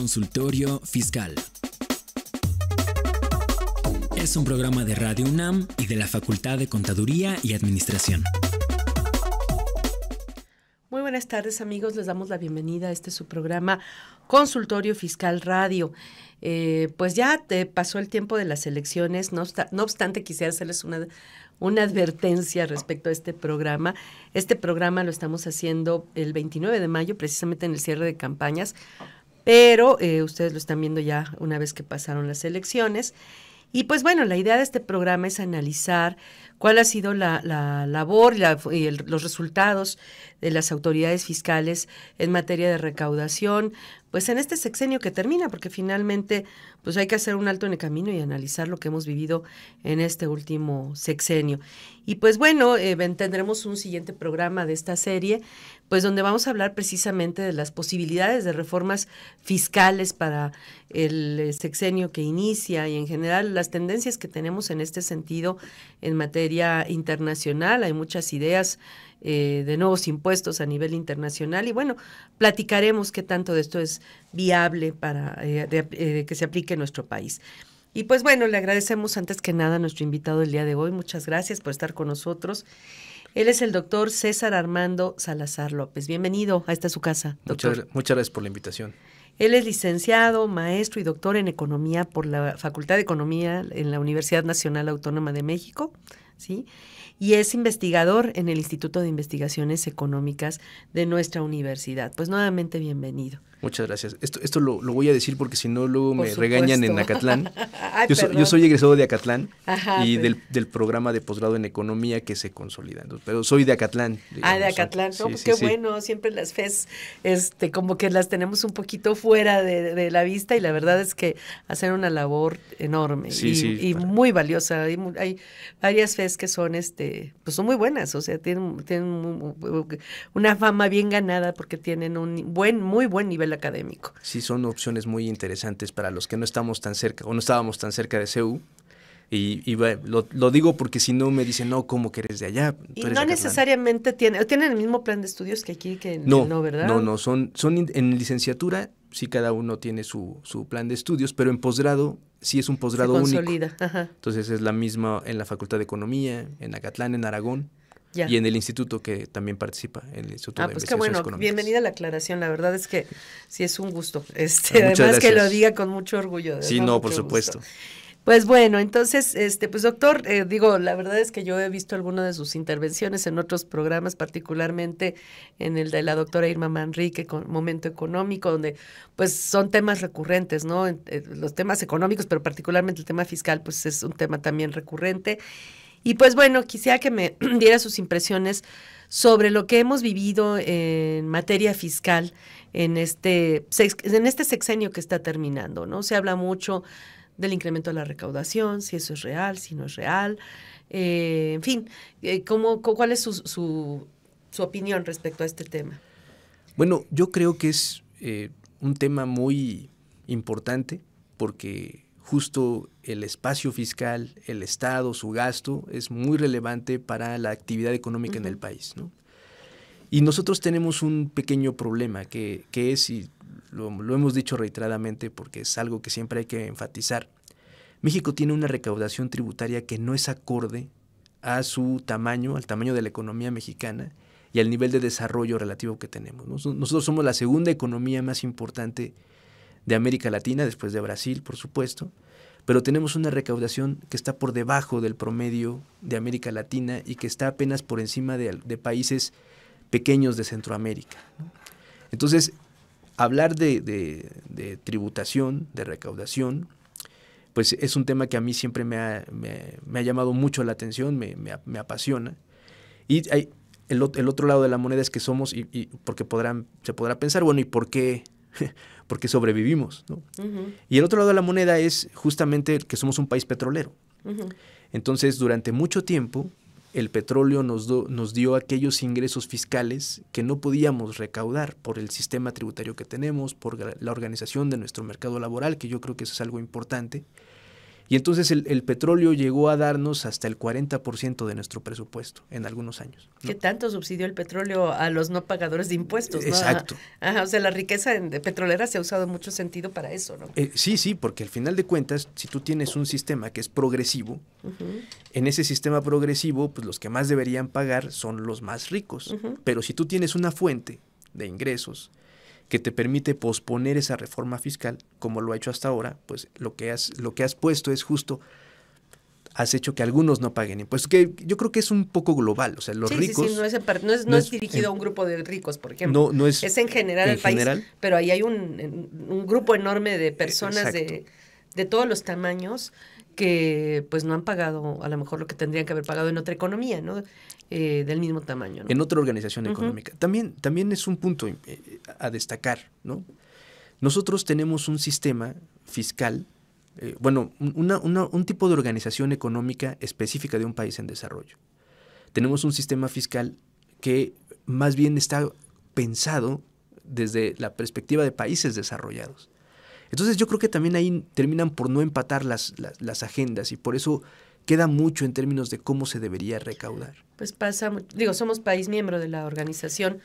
Consultorio Fiscal. Es un programa de Radio UNAM y de la Facultad de Contaduría y Administración. Muy buenas tardes amigos, les damos la bienvenida a este su programa Consultorio Fiscal Radio. Eh, pues ya te pasó el tiempo de las elecciones, no, obstante quisiera hacerles una, una advertencia respecto a este programa. Este programa lo estamos haciendo el 29 de mayo, precisamente en el cierre de campañas pero eh, ustedes lo están viendo ya una vez que pasaron las elecciones. Y pues bueno, la idea de este programa es analizar ¿Cuál ha sido la, labor y los resultados de las autoridades fiscales en materia de recaudación? Pues en este sexenio que termina, porque finalmente pues hay que hacer un alto en el camino y analizar lo que hemos vivido en este último sexenio. Y pues bueno, eh, tendremos un siguiente programa de esta serie, pues donde vamos a hablar precisamente de las posibilidades de reformas fiscales para el eh, sexenio que inicia y en general las tendencias que tenemos en este sentido en materia internacional, hay muchas ideas eh, de nuevos impuestos a nivel internacional y bueno, platicaremos qué tanto de esto es viable para eh, eh, que se aplique en nuestro país. Y pues bueno, le agradecemos antes que nada a nuestro invitado el día de hoy. Muchas gracias por estar con nosotros. Él es el doctor César Armando Salazar López. Bienvenido a esta su casa. Doctor. muchas gracias por la invitación. Él es licenciado, maestro y doctor en economía por la Facultad de Economía en la Universidad Nacional Autónoma de México. ¿sí? Y es investigador en el Instituto de Investigaciones Económicas de nuestra universidad. Pues nuevamente bienvenido. Muchas gracias. Esto, esto lo, voy a decir porque si no luego me regañan en Acatlán. yo, soy egresado de Acatlán y del, programa de posgrado en economía que se consolida. Pero soy de Acatlán. Ah, de Acatlán. Pues qué bueno, siempre las FES, este, como que las tenemos un poquito fuera de, la vista y la verdad es que hacen una labor enorme y, muy valiosa. Hay, hay, varias FES que son, este, pues son muy buenas, o sea, tienen, tienen una fama bien ganada porque tienen un buen, muy buen nivel académico. Sí, son opciones muy interesantes para los que no estamos tan cerca o no estábamos tan cerca de CEU. Y, lo, digo porque si no me dicen, no, ¿cómo que eres de allá? y no necesariamente tiene, tienen el mismo plan de estudios que aquí, que no, ¿verdad? No, no, son, son en licenciatura, sí cada uno tiene su, su plan de estudios, pero en posgrado sí es un posgrado único. Ajá. Entonces es la misma en la Facultad de Economía, en Acatlán, en Aragón. Y en el instituto que también participa, en el Instituto ah, pues qué bueno, Económicas. bienvenida la aclaración, la verdad es que sí es un gusto. Este, ah, además que lo diga con mucho orgullo. Sí, no, por supuesto. Pues bueno, entonces, este, pues doctor, eh, digo, la verdad es que yo he visto algunas de sus intervenciones en otros programas, particularmente en el de la doctora Irma Manrique, con Momento Económico, donde pues son temas recurrentes, ¿no? Eh, los temas económicos, pero particularmente el tema fiscal, pues es un tema también recurrente. Y pues bueno, quisiera que me diera sus impresiones sobre lo que hemos vivido en materia fiscal en este, en este sexenio que está terminando, ¿no? Se habla mucho del incremento de la recaudación, si eso es real, si no es real, eh, en fin, eh, ¿cómo, ¿cuál es su, su, opinión respecto a este tema? Bueno, yo creo que es eh, un tema muy importante porque justo el espacio fiscal, el Estado, su gasto, es muy relevante para la actividad económica en el país. Y nosotros tenemos un pequeño problema que, es, y lo, hemos dicho reiteradamente porque es algo que siempre hay que enfatizar, México tiene una recaudación tributaria que no es acorde a su tamaño, al tamaño de la economía mexicana y al nivel de desarrollo relativo que tenemos. Nosotros somos la segunda economía más importante de América Latina, después de Brasil, por supuesto, pero tenemos una recaudación que está por debajo del promedio de América Latina y que está apenas por encima de, países pequeños de Centroamérica. Entonces, hablar de, tributación, de recaudación, pues es un tema que a mí siempre me ha, llamado mucho la atención, me, apasiona. Y el, otro lado de la moneda es que somos, y, porque se podrá pensar, bueno, ¿y por qué porque sobrevivimos. Y el otro lado de la moneda es justamente que somos un país petrolero. Entonces, durante mucho tiempo, el petróleo nos, nos, dio aquellos ingresos fiscales que no podíamos recaudar por el sistema tributario que tenemos, por la organización de nuestro mercado laboral, que yo creo que eso es algo importante. Y entonces el, petróleo llegó a darnos hasta el 40% de nuestro presupuesto en algunos años. ¿Qué tanto subsidió el petróleo a los no pagadores de impuestos, ¿no? Exacto. Ajá. o sea, la riqueza de petrolera se ha usado mucho sentido para eso, ¿no? Eh, sí, sí, porque al final de cuentas, si tú tienes un sistema que es progresivo, en ese sistema progresivo, pues los que más deberían pagar son los más ricos. Pero si tú tienes una fuente de ingresos que te permite posponer esa reforma fiscal, como lo ha hecho hasta ahora, pues lo que has, lo que has puesto es justo, has hecho que algunos no paguen impuestos, que yo creo que es un poco global, o sea, los ricos... no es, no dirigido a un grupo de ricos, por ejemplo. No, no es... Es en general el país, pero ahí hay un, grupo enorme de personas de, de todos los tamaños que pues no han pagado a lo mejor lo que tendrían que haber pagado en otra economía, ¿no? Eh, del mismo tamaño. En otra organización económica. también, también es un punto eh, a destacar, ¿no? Nosotros tenemos un sistema fiscal, eh, bueno, un tipo de organización económica específica de un país en desarrollo. Tenemos un sistema fiscal que más bien está pensado desde la perspectiva de países desarrollados. Entonces yo creo que también ahí terminan por no empatar las, las, agendas y por eso queda mucho en términos de cómo se debería recaudar. Pues pasa, digo, somos país miembro de la organización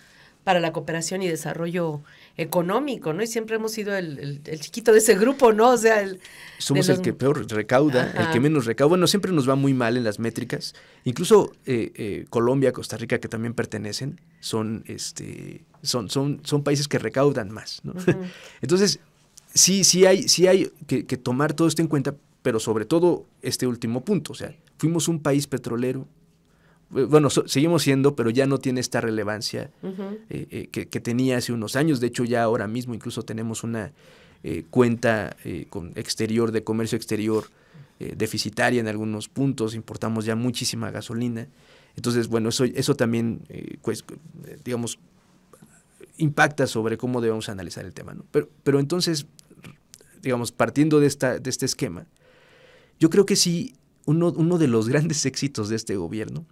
para la cooperación y desarrollo económico, ¿no? Y siempre hemos sido el, chiquito de ese grupo, ¿no? O sea, el, somos el que peor recauda, el que menos recauda. Bueno, siempre nos va muy mal en las métricas. Incluso eh, eh, Colombia, Costa Rica, que también pertenecen, son, este, son, son, son países que recaudan más, ¿no? Entonces, sí, sí hay, sí hay que, tomar todo esto en cuenta, pero sobre todo este último punto. O sea, fuimos un país petrolero. Bueno, seguimos siendo, pero ya no tiene esta relevancia eh, eh, que, tenía hace unos años. De hecho, ya ahora mismo incluso tenemos una eh, cuenta con exterior de comercio exterior deficitaria en algunos puntos. Importamos ya muchísima gasolina. Entonces, bueno, eso, eso también, pues, digamos, impacta sobre cómo debemos analizar el tema. ¿no? Pero, pero entonces, digamos, partiendo de, esta, de este esquema, yo creo que sí, uno, uno de los grandes éxitos de este gobierno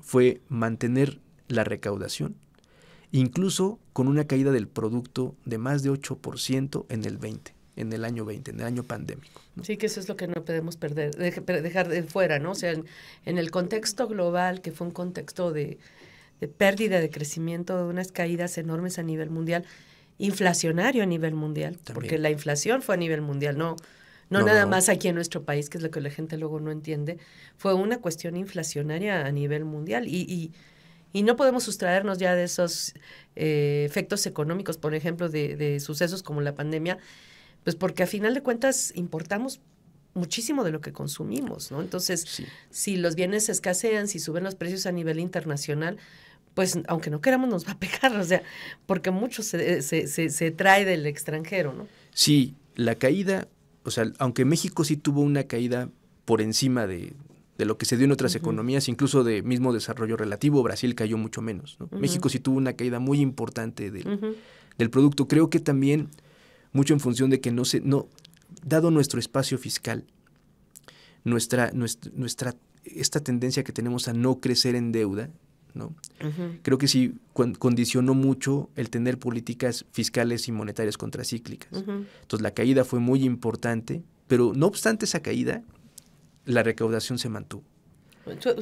fue mantener la recaudación, incluso con una caída del producto de más de 8% en el 20 en el año 20, en el año pandémico. Sí, que eso es lo que no podemos perder, dejar de fuera, ¿no? O sea, en, el contexto global, que fue un contexto de pérdida de crecimiento, de unas caídas enormes a nivel mundial, inflacionario a nivel mundial, porque la inflación fue a nivel mundial, no, no, nada más aquí en nuestro país, que es lo que la gente luego no entiende, fue una cuestión inflacionaria a nivel mundial y, no podemos sustraernos ya de esos eh, efectos económicos, por ejemplo, de, sucesos como la pandemia, pues porque a final de cuentas importamos muchísimo de lo que consumimos, ¿no? Entonces, si los bienes escasean, si suben los precios a nivel internacional, pues aunque no queramos nos va a pegar, o sea, porque mucho eh, se, trae del extranjero, ¿no? Sí, la caída, o sea, aunque México sí tuvo una caída por encima de, lo que se dio en otras economías, incluso de mismo desarrollo relativo, Brasil cayó mucho menos. ¿no? México sí tuvo una caída muy importante del, producto. Creo que también mucho en función de que no se, no, dado nuestro espacio fiscal, nuestra, nuestra, esta tendencia que tenemos a no crecer en deuda, Creo que sí condicionó mucho el tener políticas fiscales y monetarias contracíclicas. Entonces la caída fue muy importante, pero no obstante esa caída, la recaudación se mantuvo.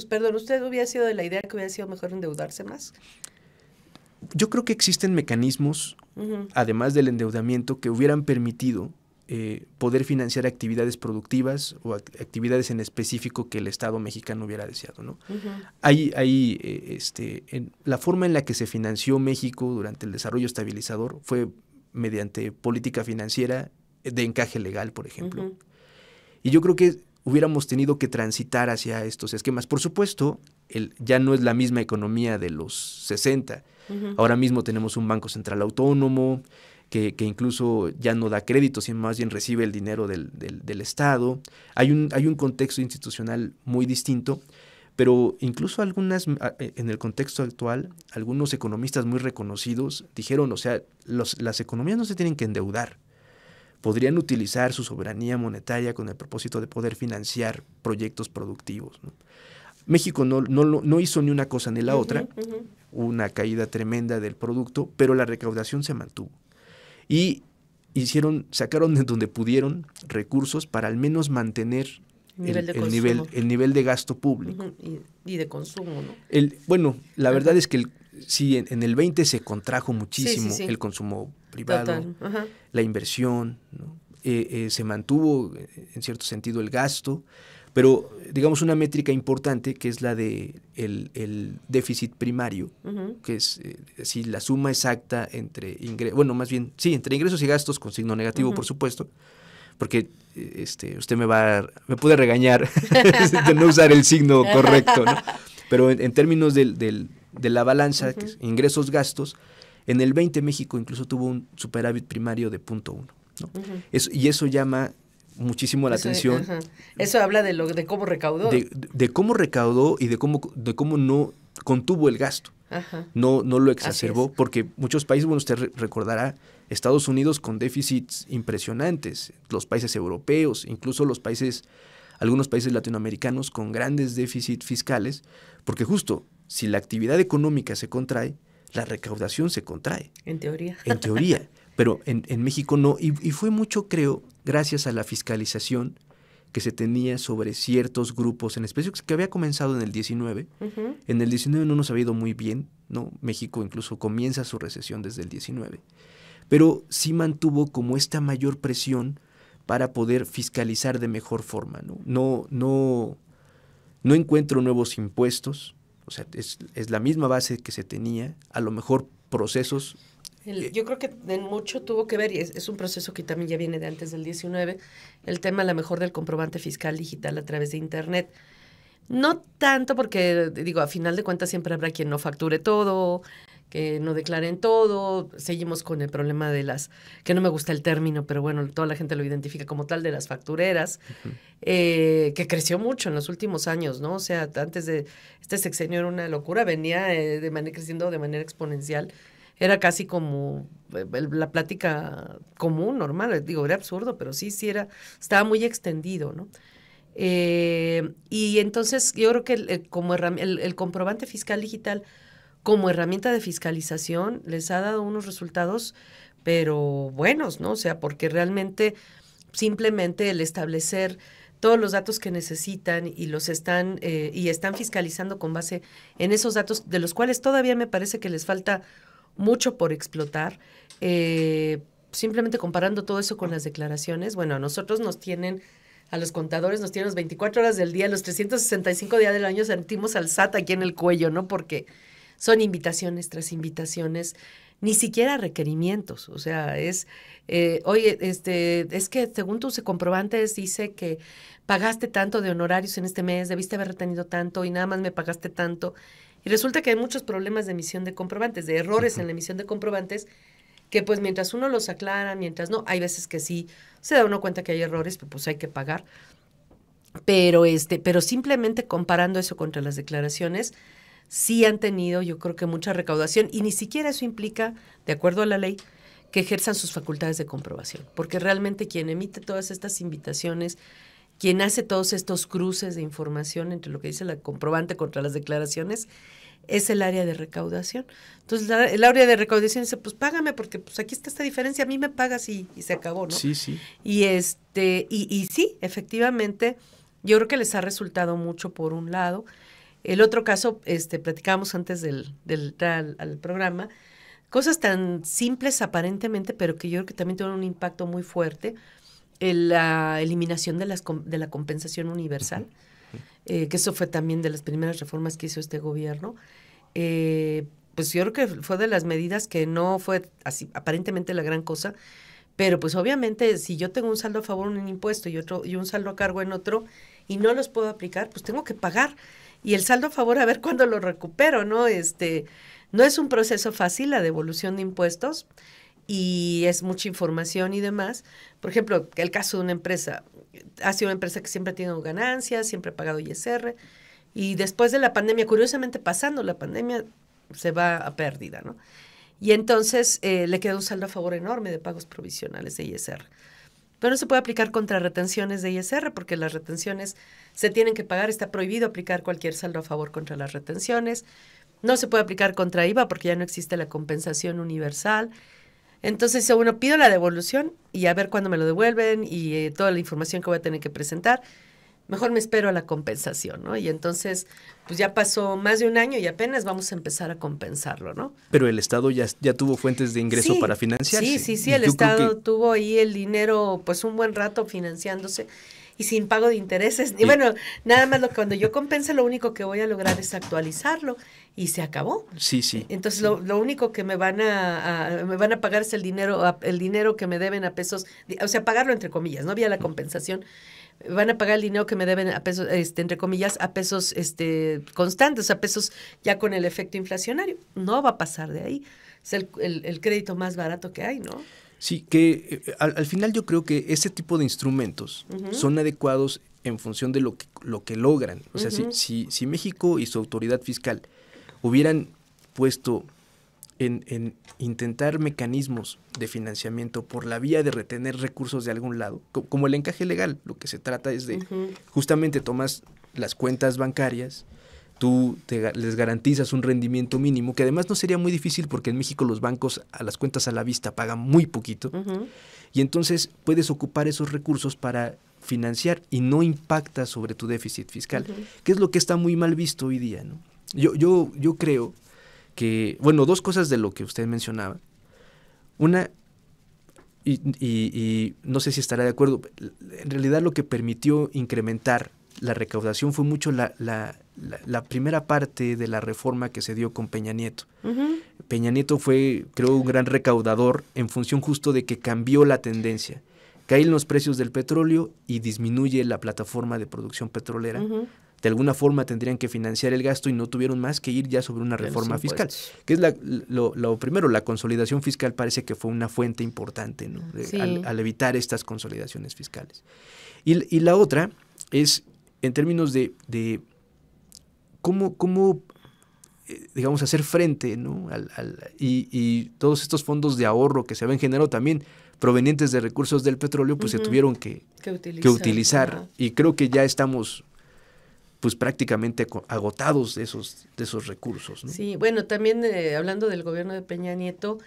Perdón, ¿usted hubiera sido de la idea que hubiera sido mejor endeudarse más? Yo creo que existen mecanismos, además del endeudamiento, que hubieran permitido eh, poder financiar actividades productivas o actividades en específico que el Estado mexicano hubiera deseado. ¿no? Hay, eh, este, la forma en la que se financió México durante el desarrollo estabilizador fue mediante política financiera de encaje legal, por ejemplo. Y yo creo que hubiéramos tenido que transitar hacia estos esquemas. Por supuesto, el, ya no es la misma economía de los 60. Ahora mismo tenemos un Banco Central Autónomo, que, incluso ya no da crédito, sino más bien recibe el dinero del, Estado. Hay un, hay un contexto institucional muy distinto pero incluso algunas, e, en el contexto actual, algunos economistas muy reconocidos dijeron, o sea, las economías no se tienen que endeudar. Podrían utilizar su soberanía monetaria con el propósito de poder financiar proyectos productivos. México no, no, no, hizo ni una cosa ni la otra, una caída tremenda del producto, pero la recaudación se mantuvo. Y hicieron, sacaron de donde pudieron recursos para al menos mantener el, nivel, el, nivel, de gasto público. y, de consumo, ¿no? El, bueno, la verdad es que sí, en, el 20 se contrajo muchísimo el consumo privado, la inversión, eh, eh, se mantuvo eh, en cierto sentido el gasto, pero digamos una métrica importante que es la de el, déficit primario, que es eh, si la suma exacta entre ingresos, bueno, más bien, sí, entre ingresos y gastos con signo negativo, por supuesto, porque este, usted me va me puede regañar de no usar el signo correcto, ¿no? Pero en, términos del, del, de la balanza, ingresos, gastos, en el 20 México incluso tuvo un superávit primario de punto uno. ¿no? y eso llama muchísimo la atención. Eso habla de, lo, de cómo recaudó. De, cómo recaudó y de cómo, de cómo no contuvo el gasto. No, no lo exacerbó, porque muchos países, bueno, usted recordará, Estados Unidos con déficits impresionantes, los países europeos, incluso los países, algunos países latinoamericanos con grandes déficits fiscales, porque justo si la actividad económica se contrae, la recaudación se contrae. En teoría. En teoría. pero en, en México no. Y, fue mucho, creo, gracias a la fiscalización que se tenía sobre ciertos grupos, en especial que había comenzado en el 19. En el 19 no nos ha ido muy bien, ¿no? México incluso comienza su recesión desde el 19. Pero sí mantuvo como esta mayor presión para poder fiscalizar de mejor forma, ¿no? No, no, no encuentro nuevos impuestos, o sea, es, es la misma base que se tenía, a lo mejor procesos yo creo que en mucho tuvo que ver, y es, un proceso que también ya viene de antes del 19, el tema a lo mejor del comprobante fiscal digital a través de Internet. No tanto porque, digo, a final de cuentas siempre habrá quien no facture todo, que no declaren todo. Seguimos con el problema de las, que no me gusta el término, pero bueno, toda la gente lo identifica como tal, de las factureras, eh, que creció mucho en los últimos años, ¿no? O sea, antes de este sexenio era una locura, venía eh, de manera, creciendo de manera exponencial era casi como eh, la plática común, normal, eh, digo, era absurdo, pero sí, sí era, estaba muy extendido, ¿no? Eh, y entonces yo creo que el, como el, comprobante fiscal digital como herramienta de fiscalización les ha dado unos resultados, pero buenos, ¿no? O sea, porque realmente simplemente el establecer todos los datos que necesitan y los están y están fiscalizando con base en esos datos de los cuales todavía me parece que les falta mucho por explotar. Eh, simplemente comparando todo eso con las declaraciones, bueno, a nosotros nos tienen, a los contadores nos tienen las 24 horas del día, los 365 días del año sentimos al SAT aquí en el cuello, ¿no? Porque son invitaciones tras invitaciones, ni siquiera requerimientos. O sea, es, eh, oye, este, es que según tus comprobantes dice que pagaste tanto de honorarios en este mes, debiste haber retenido tanto y nada más me pagaste tanto. Y resulta que hay muchos problemas de emisión de comprobantes, de errores en la emisión de comprobantes, que pues mientras uno los aclara, mientras no, hay veces que sí se da uno cuenta que hay errores, pues hay que pagar. Pero este, pero simplemente comparando eso contra las declaraciones, sí han tenido, yo creo que mucha recaudación y ni siquiera eso implica, de acuerdo a la ley, que ejerzan sus facultades de comprobación, porque realmente quien emite todas estas invitaciones, quien hace todos estos cruces de información entre lo que dice la comprobante contra las declaraciones es el área de recaudación. Entonces, el área de recaudación dice, pues págame porque pues aquí está esta diferencia, a mí me pagas y, se acabó, ¿no? Sí, sí. Y, este, y, y sí, efectivamente, yo creo que les ha resultado mucho por un lado. El otro caso, este, platicábamos antes del, del al, al programa, cosas tan simples aparentemente, pero que yo creo que también tuvieron un impacto muy fuerte la eliminación de, las, de la compensación universal, eh, que eso fue también de las primeras reformas que hizo este gobierno. Eh, pues yo creo que fue de las medidas que no fue así aparentemente la gran cosa, pero pues obviamente si yo tengo un saldo a favor en un impuesto y otro y un saldo a cargo en otro y no los puedo aplicar, pues tengo que pagar y el saldo a favor a ver cuándo lo recupero, ¿no? Este no es un proceso fácil la devolución de impuestos y es mucha información y demás. Por ejemplo, el caso de una empresa, ha sido una empresa que siempre ha tenido ganancias, siempre ha pagado ISR, y después de la pandemia, curiosamente pasando la pandemia, se va a pérdida, ¿no? Y entonces eh, le queda un saldo a favor enorme de pagos provisionales de ISR. Pero no se puede aplicar contra retenciones de ISR porque las retenciones se tienen que pagar, está prohibido aplicar cualquier saldo a favor contra las retenciones. No se puede aplicar contra IVA porque ya no existe la compensación universal. Entonces, bueno, pido la devolución y a ver cuándo me lo devuelven y eh, toda la información que voy a tener que presentar. Mejor me espero a la compensación, ¿no? Y entonces, pues ya pasó más de un año y apenas vamos a empezar a compensarlo, ¿no? Pero el Estado ya, ya tuvo fuentes de ingreso para financiarse. Sí, sí, sí, el Estado tuvo ahí el dinero, pues un buen rato financiándose y sin pago de intereses. Y, bueno, nada más lo, que cuando yo compense, lo único que voy a lograr es actualizarlo y se acabó. Sí, sí. Entonces Lo, lo, único que me van a, me van a pagar es el dinero el dinero que me deben a pesos, o sea, pagarlo entre comillas, no había la compensación. Van a pagar el dinero que me deben a pesos este entre comillas a pesos este constantes, a pesos ya con el efecto inflacionario. No va a pasar de ahí. Es el crédito más barato que hay, ¿no? Sí, que eh, al, final yo creo que ese tipo de instrumentos son adecuados en función de lo que, lo que logran. O sea, si, si, si, México y su autoridad fiscal hubieran puesto en, intentar mecanismos de financiamiento por la vía de retener recursos de algún lado, como el encaje legal, lo que se trata es de, justamente tomas las cuentas bancarias, tú te, les garantizas un rendimiento mínimo, que además no sería muy difícil porque en México los bancos a las cuentas a la vista pagan muy poquito, y entonces puedes ocupar esos recursos para financiar y no impacta sobre tu déficit fiscal, que es lo que está muy mal visto hoy día. ¿no? Yo, yo, yo creo que, bueno, dos cosas de lo que usted mencionaba. Una, y, no sé si estará de acuerdo, en realidad lo que permitió incrementar la recaudación fue mucho la, la, primera parte de la reforma que se dio con Peña Nieto. Peña Nieto fue, creo, un gran recaudador en función justo de que cambió la tendencia. Caen los precios del petróleo y disminuye la plataforma de producción petrolera. De alguna forma tendrían que financiar el gasto y no tuvieron más que ir ya sobre una reforma fiscal, que es lo, primero, la consolidación fiscal parece que fue una fuente importante al, evitar estas consolidaciones fiscales. Y, la otra es en términos de cómo, eh, digamos, hacer frente, y, todos estos fondos de ahorro que se habían generado también provenientes de recursos del petróleo, pues se tuvieron que, utilizar. Y creo que ya estamos pues prácticamente agotados de esos, de esos recursos. Sí, bueno, también eh, hablando del gobierno de Peña Nieto,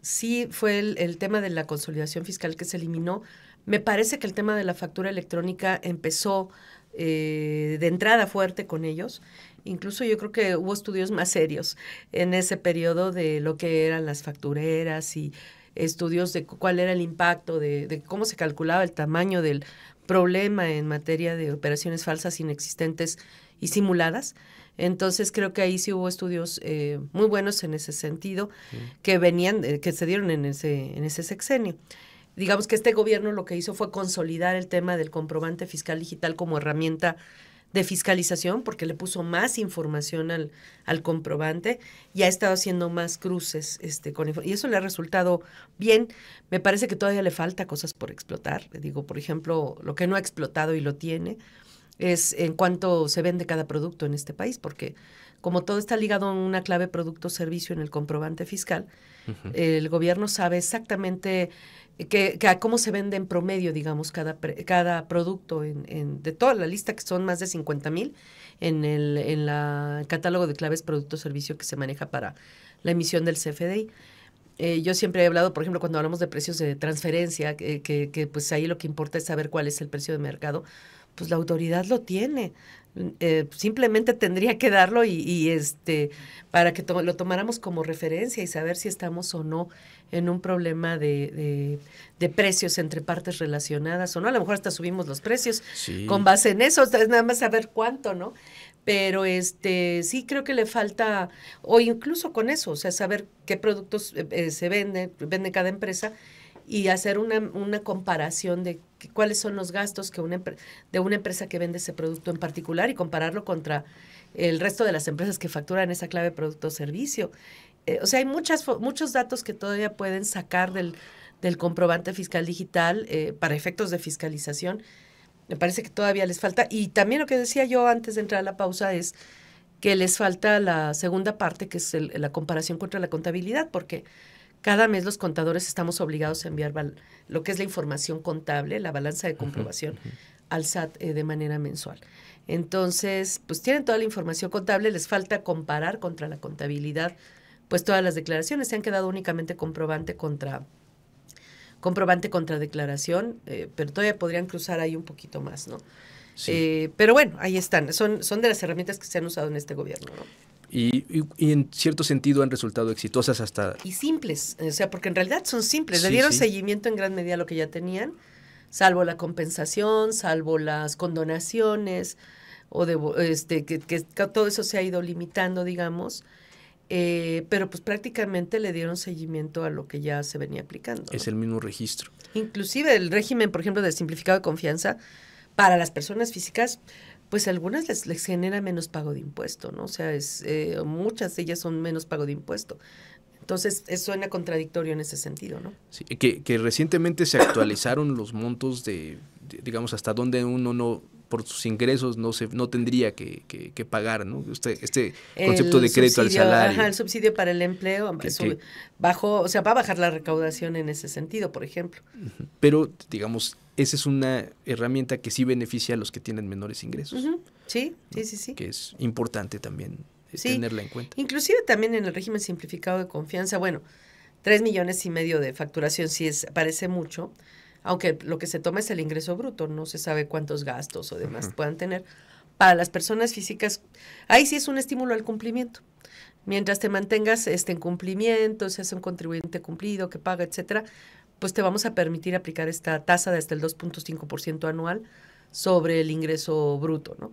sí fue el, tema de la consolidación fiscal que se eliminó. Me parece que el tema de la factura electrónica empezó eh, de entrada fuerte con ellos Incluso yo creo que hubo estudios más serios en ese periodo de lo que eran las factureras y estudios de cuál era el impacto, de, cómo se calculaba el tamaño del problema en materia de operaciones falsas, inexistentes y simuladas. Entonces creo que ahí sí hubo estudios eh, muy buenos en ese sentido que venían, eh, que se dieron en ese, en ese sexenio. Digamos que este gobierno lo que hizo fue consolidar el tema del comprobante fiscal digital como herramienta de fiscalización porque le puso más información al, al comprobante y ha estado haciendo más cruces este, con y eso le ha resultado bien. Me parece que todavía le falta cosas por explotar. Le digo, por ejemplo, lo que no ha explotado y lo tiene es en cuánto se vende cada producto en este país, porque como todo está ligado a una clave producto-servicio en el comprobante fiscal, el gobierno sabe exactamente que, cómo se vende en promedio, digamos, cada, cada producto en, de toda la lista, que son más de 50 mil, en el en la, catálogo de claves producto-servicio que se maneja para la emisión del CFDI. Eh, yo siempre he hablado, por ejemplo, cuando hablamos de precios de transferencia, que, que, pues ahí lo que importa es saber cuál es el precio de mercado, pues la autoridad lo tiene. Eh, simplemente tendría que darlo y, este para que lo tomáramos como referencia y saber si estamos o no en un problema de, de, precios entre partes relacionadas o no. A lo mejor hasta subimos los precios con base en eso, es nada más saber cuánto, ¿no? Pero este sí creo que le falta, o incluso con eso, o sea, saber qué productos eh, eh, se venden, vende cada empresa y hacer una, comparación de cuáles son los gastos que de una empresa que vende ese producto en particular y compararlo contra el resto de las empresas que facturan esa clave producto o servicio. Eh, o sea, hay muchas, muchos datos que todavía pueden sacar del, comprobante fiscal digital eh, para efectos de fiscalización. Me parece que todavía les falta. Y también lo que decía yo antes de entrar a la pausa es que les falta la segunda parte, que es la comparación contra la contabilidad, porque cada mes los contadores estamos obligados a enviar lo que es la información contable, la balanza de comprobación, al SAT eh, de manera mensual. Entonces, pues tienen toda la información contable, les falta comparar contra la contabilidad, pues todas las declaraciones se han quedado únicamente comprobante contra comprobante contra declaración, eh, pero todavía podrían cruzar ahí un poquito más, ¿no? Eh, pero bueno, ahí están, son, son de las herramientas que se han usado en este gobierno. ¿no? y, en cierto sentido han resultado exitosas hasta... Y simples, o sea, porque en realidad son simples, le dieron seguimiento en gran medida a lo que ya tenían, salvo la compensación, salvo las condonaciones, o de, este, que, todo eso se ha ido limitando, digamos. Eh, pero pues prácticamente le dieron seguimiento a lo que ya se venía aplicando. Es el mismo registro. Inclusive el régimen, por ejemplo, de simplificado de confianza para las personas físicas pues algunas les, genera menos pago de impuesto, ¿no? O sea, es, eh, muchas de ellas son menos pago de impuesto. Entonces, suena contradictorio en ese sentido, ¿no? Sí, que, recientemente se actualizaron los montos de, digamos, hasta donde uno no por sus ingresos no se no tendría que, que, pagar, ¿no? Usted, este, este concepto de crédito al salario. Ajá, el subsidio para el empleo bajo, o sea, va a bajar la recaudación en ese sentido, por ejemplo. Pero, digamos, esa es una herramienta que sí beneficia a los que tienen menores ingresos. Sí, sí, sí, sí. Que es importante también eh, tenerla en cuenta. Inclusive también en el régimen simplificado de confianza, bueno, tres millones y medio de facturación sí es, parece mucho, aunque lo que se toma es el ingreso bruto, no se sabe cuántos gastos o demás puedan tener. Para las personas físicas, ahí sí es un estímulo al cumplimiento. Mientras te mantengas este, en cumplimiento, seas un contribuyente cumplido, que paga, etcétera, pues te vamos a permitir aplicar esta tasa de hasta el 2.5% anual sobre el ingreso bruto, ¿no?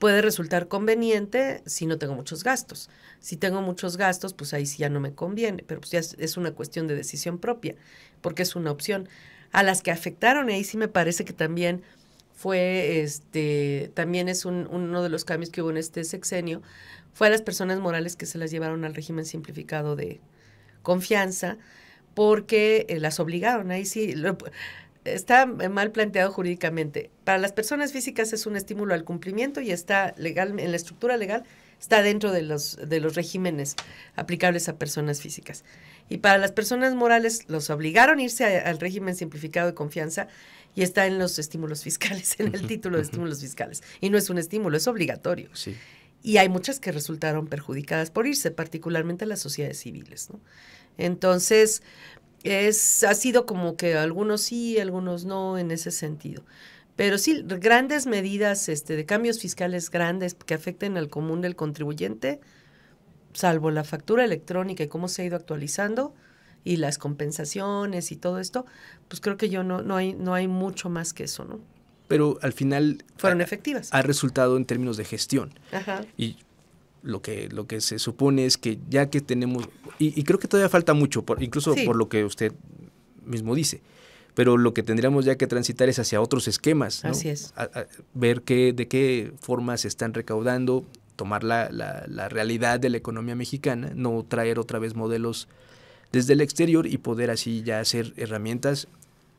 puede resultar conveniente si no tengo muchos gastos. Si tengo muchos gastos, pues ahí sí ya no me conviene, pero pues ya es, una cuestión de decisión propia, porque es una opción a las que afectaron. Y ahí sí me parece que también fue, este, también es un, uno de los cambios que hubo en este sexenio, fue a las personas morales que se las llevaron al régimen simplificado de confianza, porque eh, las obligaron. Ahí sí, está mal planteado jurídicamente. Para las personas físicas es un estímulo al cumplimiento y está legal en la estructura legal está dentro de los, regímenes aplicables a personas físicas. Y para las personas morales los obligaron a irse al régimen simplificado de confianza y está en los estímulos fiscales, en el título de estímulos fiscales. Y no es un estímulo, es obligatorio. Y hay muchas que resultaron perjudicadas por irse, particularmente las sociedades civiles. Entonces, ha sido como que algunos sí, algunos no en ese sentido. Pero sí, grandes medidas este, de cambios fiscales grandes que afecten al común del contribuyente, salvo la factura electrónica y cómo se ha ido actualizando y las compensaciones y todo esto, pues creo que yo no, no, hay, no hay mucho más que eso, ¿no? Pero al final... Fueron efectivas. Ha, resultado en términos de gestión. Ajá. Y lo que, lo que se supone es que ya que tenemos, y, creo que todavía falta mucho, por, incluso por lo que usted mismo dice, pero lo que tendríamos ya que transitar es hacia otros esquemas. Así es. ver qué, de qué forma se están recaudando, tomar la, la, la, realidad de la economía mexicana, no traer otra vez modelos desde el exterior y poder así ya hacer herramientas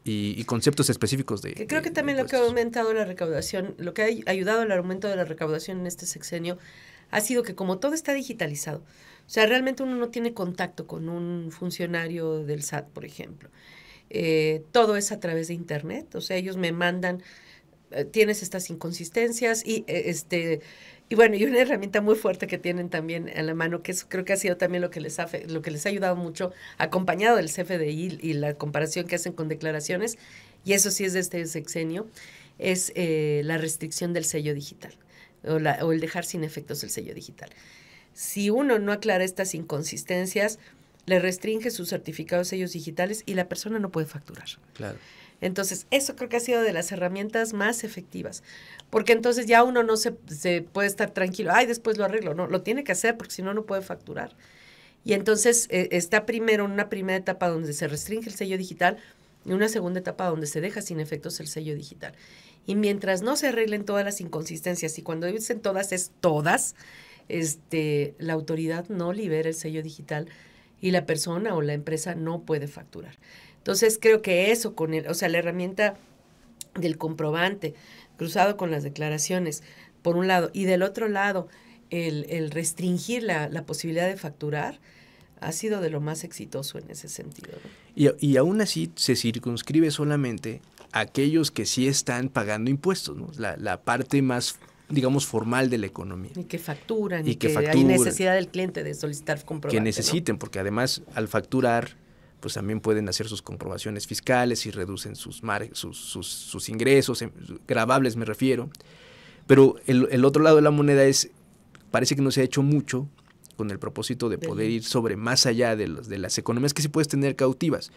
y, conceptos específicos de... Creo que también lo que ha aumentado la recaudación, lo que ha ayudado al aumento de la recaudación en este sexenio ha sido que como todo está digitalizado, o sea, realmente uno no tiene contacto con un funcionario del SAT, por ejemplo. Eh, todo es a través de Internet, o sea, ellos me mandan, eh, tienes estas inconsistencias y eh, este... Y bueno, y una herramienta muy fuerte que tienen también en la mano, que creo que ha sido también lo que les ha, lo que les ha ayudado mucho, acompañado del CFDI y la comparación que hacen con declaraciones, y eso sí es de este sexenio, es la restricción del sello digital o, o el dejar sin efectos el sello digital. Si uno no aclara estas inconsistencias, le restringe sus certificados sellos digitales y la persona no puede facturar. Claro. Entonces, eso creo que ha sido de las herramientas más efectivas, porque entonces ya uno no se, puede estar tranquilo, ay, después lo arreglo, no, lo tiene que hacer porque si no, no puede facturar. Y entonces eh, está primero una primera etapa donde se restringe el sello digital y una segunda etapa donde se deja sin efectos el sello digital. Y mientras no se arreglen todas las inconsistencias, y cuando dicen todas es todas, este, la autoridad no libera el sello digital y la persona o la empresa no puede facturar. Entonces creo que eso con el, o sea, la herramienta del comprobante cruzado con las declaraciones, por un lado, y del otro lado, el, el restringir la, posibilidad de facturar, ha sido de lo más exitoso en ese sentido. Y, y, aún así se circunscribe solamente a aquellos que sí están pagando impuestos, ¿no? la, la, parte más digamos, formal de la economía. Y que facturan, y, que, hay necesidad del cliente de solicitar comprobaciones Que necesiten, porque además al facturar, pues también pueden hacer sus comprobaciones fiscales y reducen sus, sus, ingresos, em, grabables me refiero. Pero el, otro lado de la moneda es, parece que no se ha hecho mucho con el propósito de poder ir sobre más allá de, los, de las economías que sí puedes tener cautivas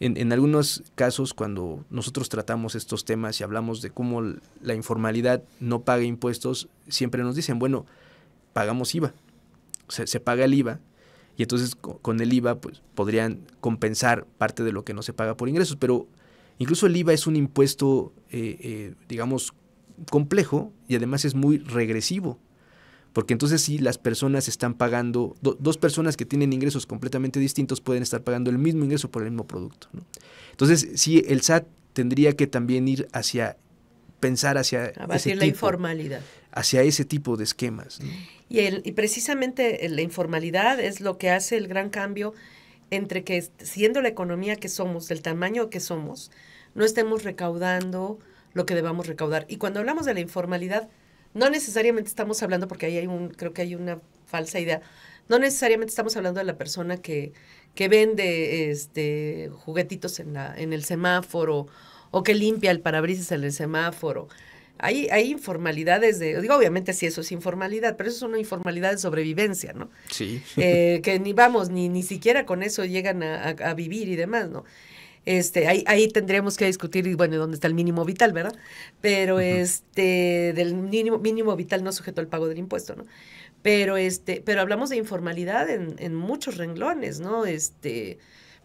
en, algunos casos cuando nosotros tratamos estos temas y hablamos de cómo la informalidad no paga impuestos, siempre nos dicen, bueno, pagamos IVA, se, paga el IVA, y entonces con el IVA pues, podrían compensar parte de lo que no se paga por ingresos, pero incluso el IVA es un impuesto, eh, eh, digamos, complejo y además es muy regresivo. Porque entonces sí, las personas están pagando, dos personas que tienen ingresos completamente distintos pueden estar pagando el mismo ingreso por el mismo producto. Entonces sí, el SAT tendría que también ir hacia, pensar hacia... ese la informalidad. Hacia ese tipo de esquemas. Y, el, y precisamente eh, la informalidad es lo que hace el gran cambio entre que siendo la economía que somos, del tamaño que somos, no estemos recaudando lo que debamos recaudar. Y cuando hablamos de la informalidad, no necesariamente estamos hablando, porque ahí hay un, creo que hay una falsa idea, no necesariamente estamos hablando de la persona que, que vende este, juguetitos en, la, en el semáforo o que limpia el parabrisas en el semáforo. Hay, hay informalidades de, digo, obviamente sí, eso es informalidad, pero eso es una informalidad de sobrevivencia, ¿no? Sí. Eh, que ni vamos, ni, ni siquiera con eso llegan a vivir y demás, ¿no? Este, ahí, ahí tendremos que discutir, bueno, dónde está el mínimo vital, ¿verdad? Pero este, del mínimo, mínimo vital no sujeto al pago del impuesto, ¿no? Pero este, pero hablamos de informalidad en, en muchos renglones, ¿no? Este,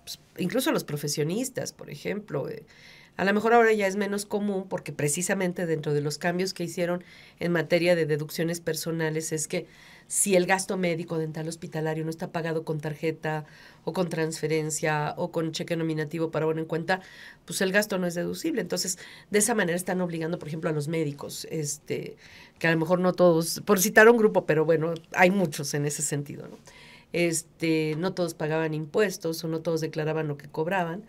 pues, incluso los profesionistas, por ejemplo. Eh, a lo mejor ahora ya es menos común porque precisamente dentro de los cambios que hicieron en materia de deducciones personales es que si el gasto médico dental hospitalario no está pagado con tarjeta o con transferencia o con cheque nominativo para una en cuenta, pues el gasto no es deducible. Entonces, de esa manera están obligando, por ejemplo, a los médicos, este, que a lo mejor no todos, por citar un grupo, pero bueno, hay muchos en ese sentido, ¿no? Este, no todos pagaban impuestos o no todos declaraban lo que cobraban.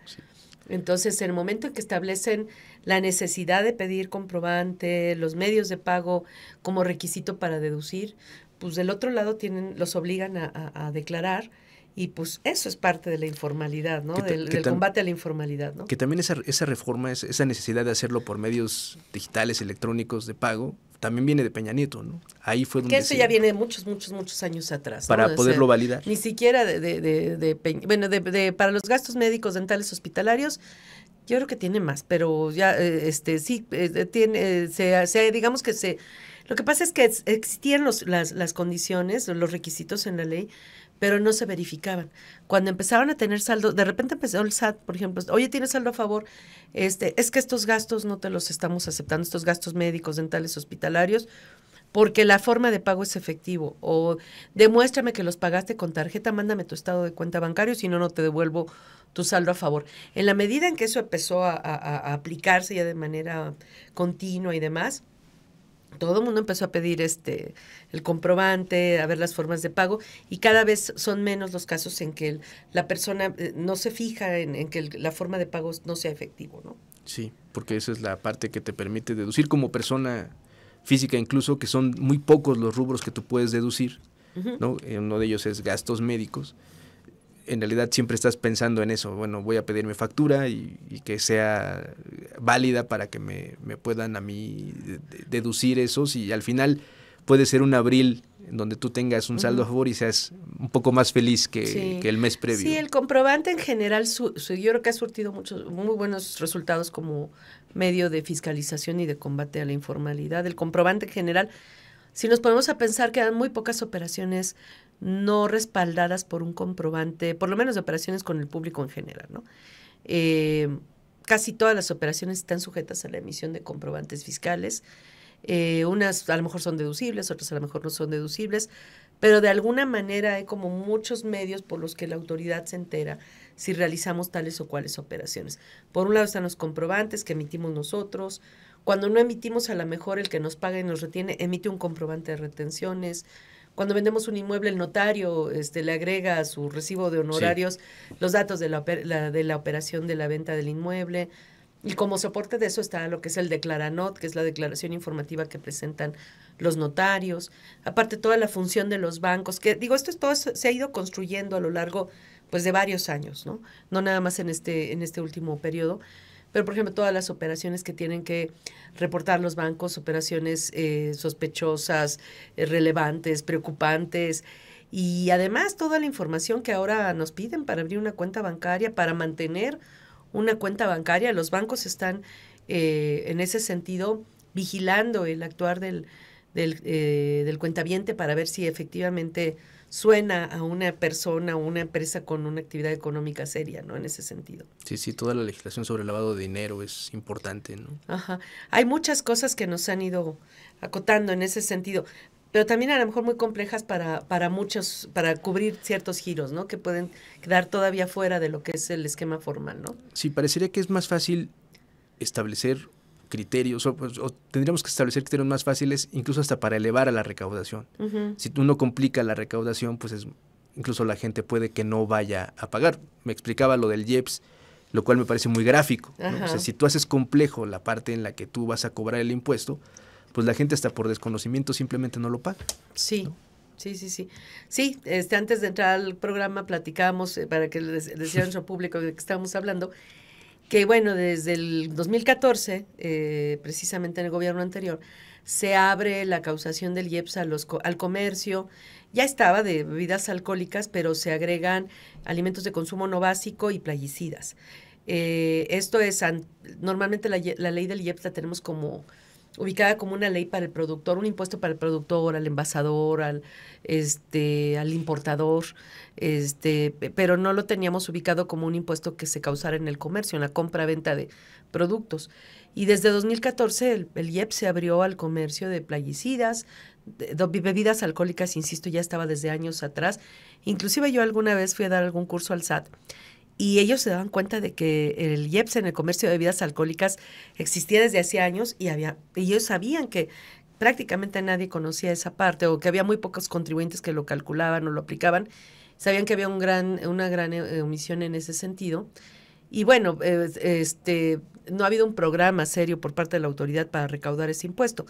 Entonces, en el momento en que establecen la necesidad de pedir comprobante, los medios de pago como requisito para deducir, pues del otro lado tienen, los obligan a declarar y pues eso es parte de la informalidad, ¿no? del, combate a la informalidad, ¿no? Que también esa, esa reforma, esa necesidad de hacerlo por medios digitales, electrónicos, de pago, también viene de Peña Nieto, ¿no? Ahí fue donde... Que eso ya viene de muchos, muchos, muchos años atrás. Para poderlo validar. Ni siquiera de, de, de, bueno, de, para los gastos médicos, dentales, hospitalarios, yo creo que tiene más, pero ya, eh, este, sí, eh, tiene, se, digamos que se... Lo que pasa es que existían las, las condiciones, los requisitos en la ley pero no se verificaban. Cuando empezaron a tener saldo, de repente empezó el SAT, por ejemplo, oye, tienes saldo a favor, este, es que estos gastos no te los estamos aceptando, estos gastos médicos, dentales, hospitalarios, porque la forma de pago es efectivo. O demuéstrame que los pagaste con tarjeta, mándame tu estado de cuenta bancario, si no, no te devuelvo tu saldo a favor. En la medida en que eso empezó a, a aplicarse ya de manera continua y demás, todo el mundo empezó a pedir este el comprobante, a ver las formas de pago y cada vez son menos los casos en que la persona eh, no se fija en, que la forma de pago no sea efectivo, ¿no? Sí, porque esa es la parte que te permite deducir como persona física incluso que son muy pocos los rubros que tú puedes deducir, ¿no? Eh, uno de ellos es gastos médicos en realidad siempre estás pensando en eso. Bueno, voy a pedirme factura y, que sea válida para que me, me puedan a mí deducir esos y al final puede ser un abril donde tú tengas un saldo a favor y seas un poco más feliz que, el mes previo. Sí, el comprobante en general, yo creo que ha surtido muchos, muy buenos resultados como medio de fiscalización y de combate a la informalidad. El comprobante en general, si nos ponemos a pensar, que quedan muy pocas operaciones no respaldadas por un comprobante, por lo menos de operaciones con el público en general, ¿no? Eh, casi todas las operaciones están sujetas a la emisión de comprobantes fiscales. Eh, unas a lo mejor son deducibles, otras a lo mejor no son deducibles, pero de alguna manera hay como muchos medios por los que la autoridad se entera si realizamos tales o cuales operaciones. Por un lado están los comprobantes que emitimos nosotros, cuando no emitimos a lo mejor el que nos paga y nos retiene, emite un comprobante de retenciones, cuando vendemos un inmueble, el notario este, le agrega a su recibo de honorarios los datos de la, de la operación de la venta del inmueble. Y como soporte de eso está lo que es el declaranot, que es la declaración informativa que presentan los notarios. Aparte, toda la función de los bancos, que digo, esto es todo se ha ido construyendo a lo largo pues de varios años, ¿no? No nada más en este, en este último periodo, pero, por ejemplo, todas las operaciones que tienen que reportar los bancos, operaciones eh, sospechosas, eh, relevantes, preocupantes, y además toda la información que ahora nos piden para abrir una cuenta bancaria, para mantener una cuenta bancaria, los bancos están eh, en ese sentido vigilando el actuar del, del, eh, del cuentaviente para ver si efectivamente suena a una persona o una empresa con una actividad económica seria, ¿no? En ese sentido. Sí, sí, toda la legislación sobre el lavado de dinero es importante, ¿no? Ajá. Hay muchas cosas que nos han ido acotando en ese sentido pero también a lo mejor muy complejas para, para muchos, para cubrir ciertos giros, ¿no? Que pueden quedar todavía fuera de lo que es el esquema formal, ¿no? Sí, parecería que es más fácil establecer criterios, pues, o, tendríamos que establecer criterios más fáciles, incluso hasta para elevar a la recaudación. si tú Si uno complica la recaudación, pues es, incluso la gente puede que no vaya a pagar. Me explicaba lo del IEPS, lo cual me parece muy gráfico. si tú haces complejo la parte en la que tú vas a cobrar el impuesto, pues la gente hasta por desconocimiento simplemente no lo paga. Sí. Sí, sí, sí. Sí, este, antes de entrar al programa platicábamos, eh, para que les, les su público de qué estábamos hablando, que bueno, desde el 2014, eh, precisamente en el gobierno anterior, se abre la causación del IEPS al comercio. Ya estaba de bebidas alcohólicas, pero se agregan alimentos de consumo no básico y plaguicidas. Eh, esto es, normalmente la, la ley del IEPS la tenemos como ubicada como una ley para el productor, un impuesto para el productor, al envasador, al este, al importador, este, pero no lo teníamos ubicado como un impuesto que se causara en el comercio, en la compra-venta de productos. Y desde 2014 el, el, IEP se abrió al comercio de plaguicidas, de, bebidas alcohólicas, insisto, ya estaba desde años atrás. Inclusive yo alguna vez fui a dar algún curso al SAT y ellos se daban cuenta de que el IEPS en el comercio de bebidas alcohólicas existía desde hace años y había, ellos sabían que prácticamente nadie conocía esa parte o que había muy pocos contribuyentes que lo calculaban o lo aplicaban. Sabían que había un gran, una gran eh, omisión en ese sentido. Y bueno, este, no ha habido un programa serio por parte de la autoridad para recaudar ese impuesto.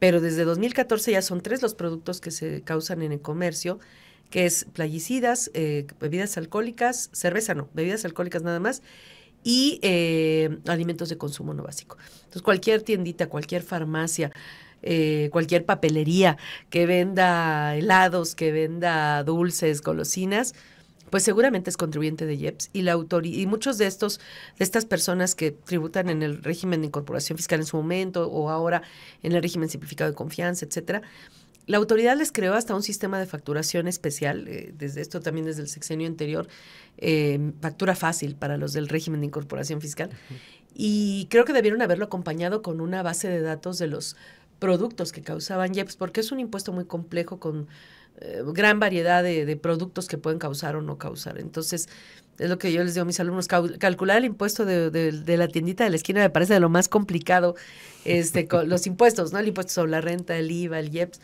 Pero desde 2014 ya son tres los productos que se causan en el comercio que es playicidas, eh, bebidas alcohólicas, cerveza no, bebidas alcohólicas nada más, y eh, alimentos de consumo no básico. Entonces, cualquier tiendita, cualquier farmacia, eh, cualquier papelería que venda helados, que venda dulces, golosinas, pues seguramente es contribuyente de IEPS y la autoridad, y muchos de estos de estas personas que tributan en el régimen de incorporación fiscal en su momento o ahora en el régimen simplificado de confianza, etcétera, la autoridad les creó hasta un sistema de facturación especial, eh, desde esto también desde el sexenio anterior, eh, factura fácil para los del régimen de incorporación fiscal. Y creo que debieron haberlo acompañado con una base de datos de los productos que causaban IEPS, porque es un impuesto muy complejo con eh, gran variedad de, productos que pueden causar o no causar. Entonces, es lo que yo les digo a mis alumnos, calcular el impuesto de, la tiendita de la esquina me parece de lo más complicado, este, los impuestos, ¿no? El impuesto sobre la renta, el IVA, el IEPS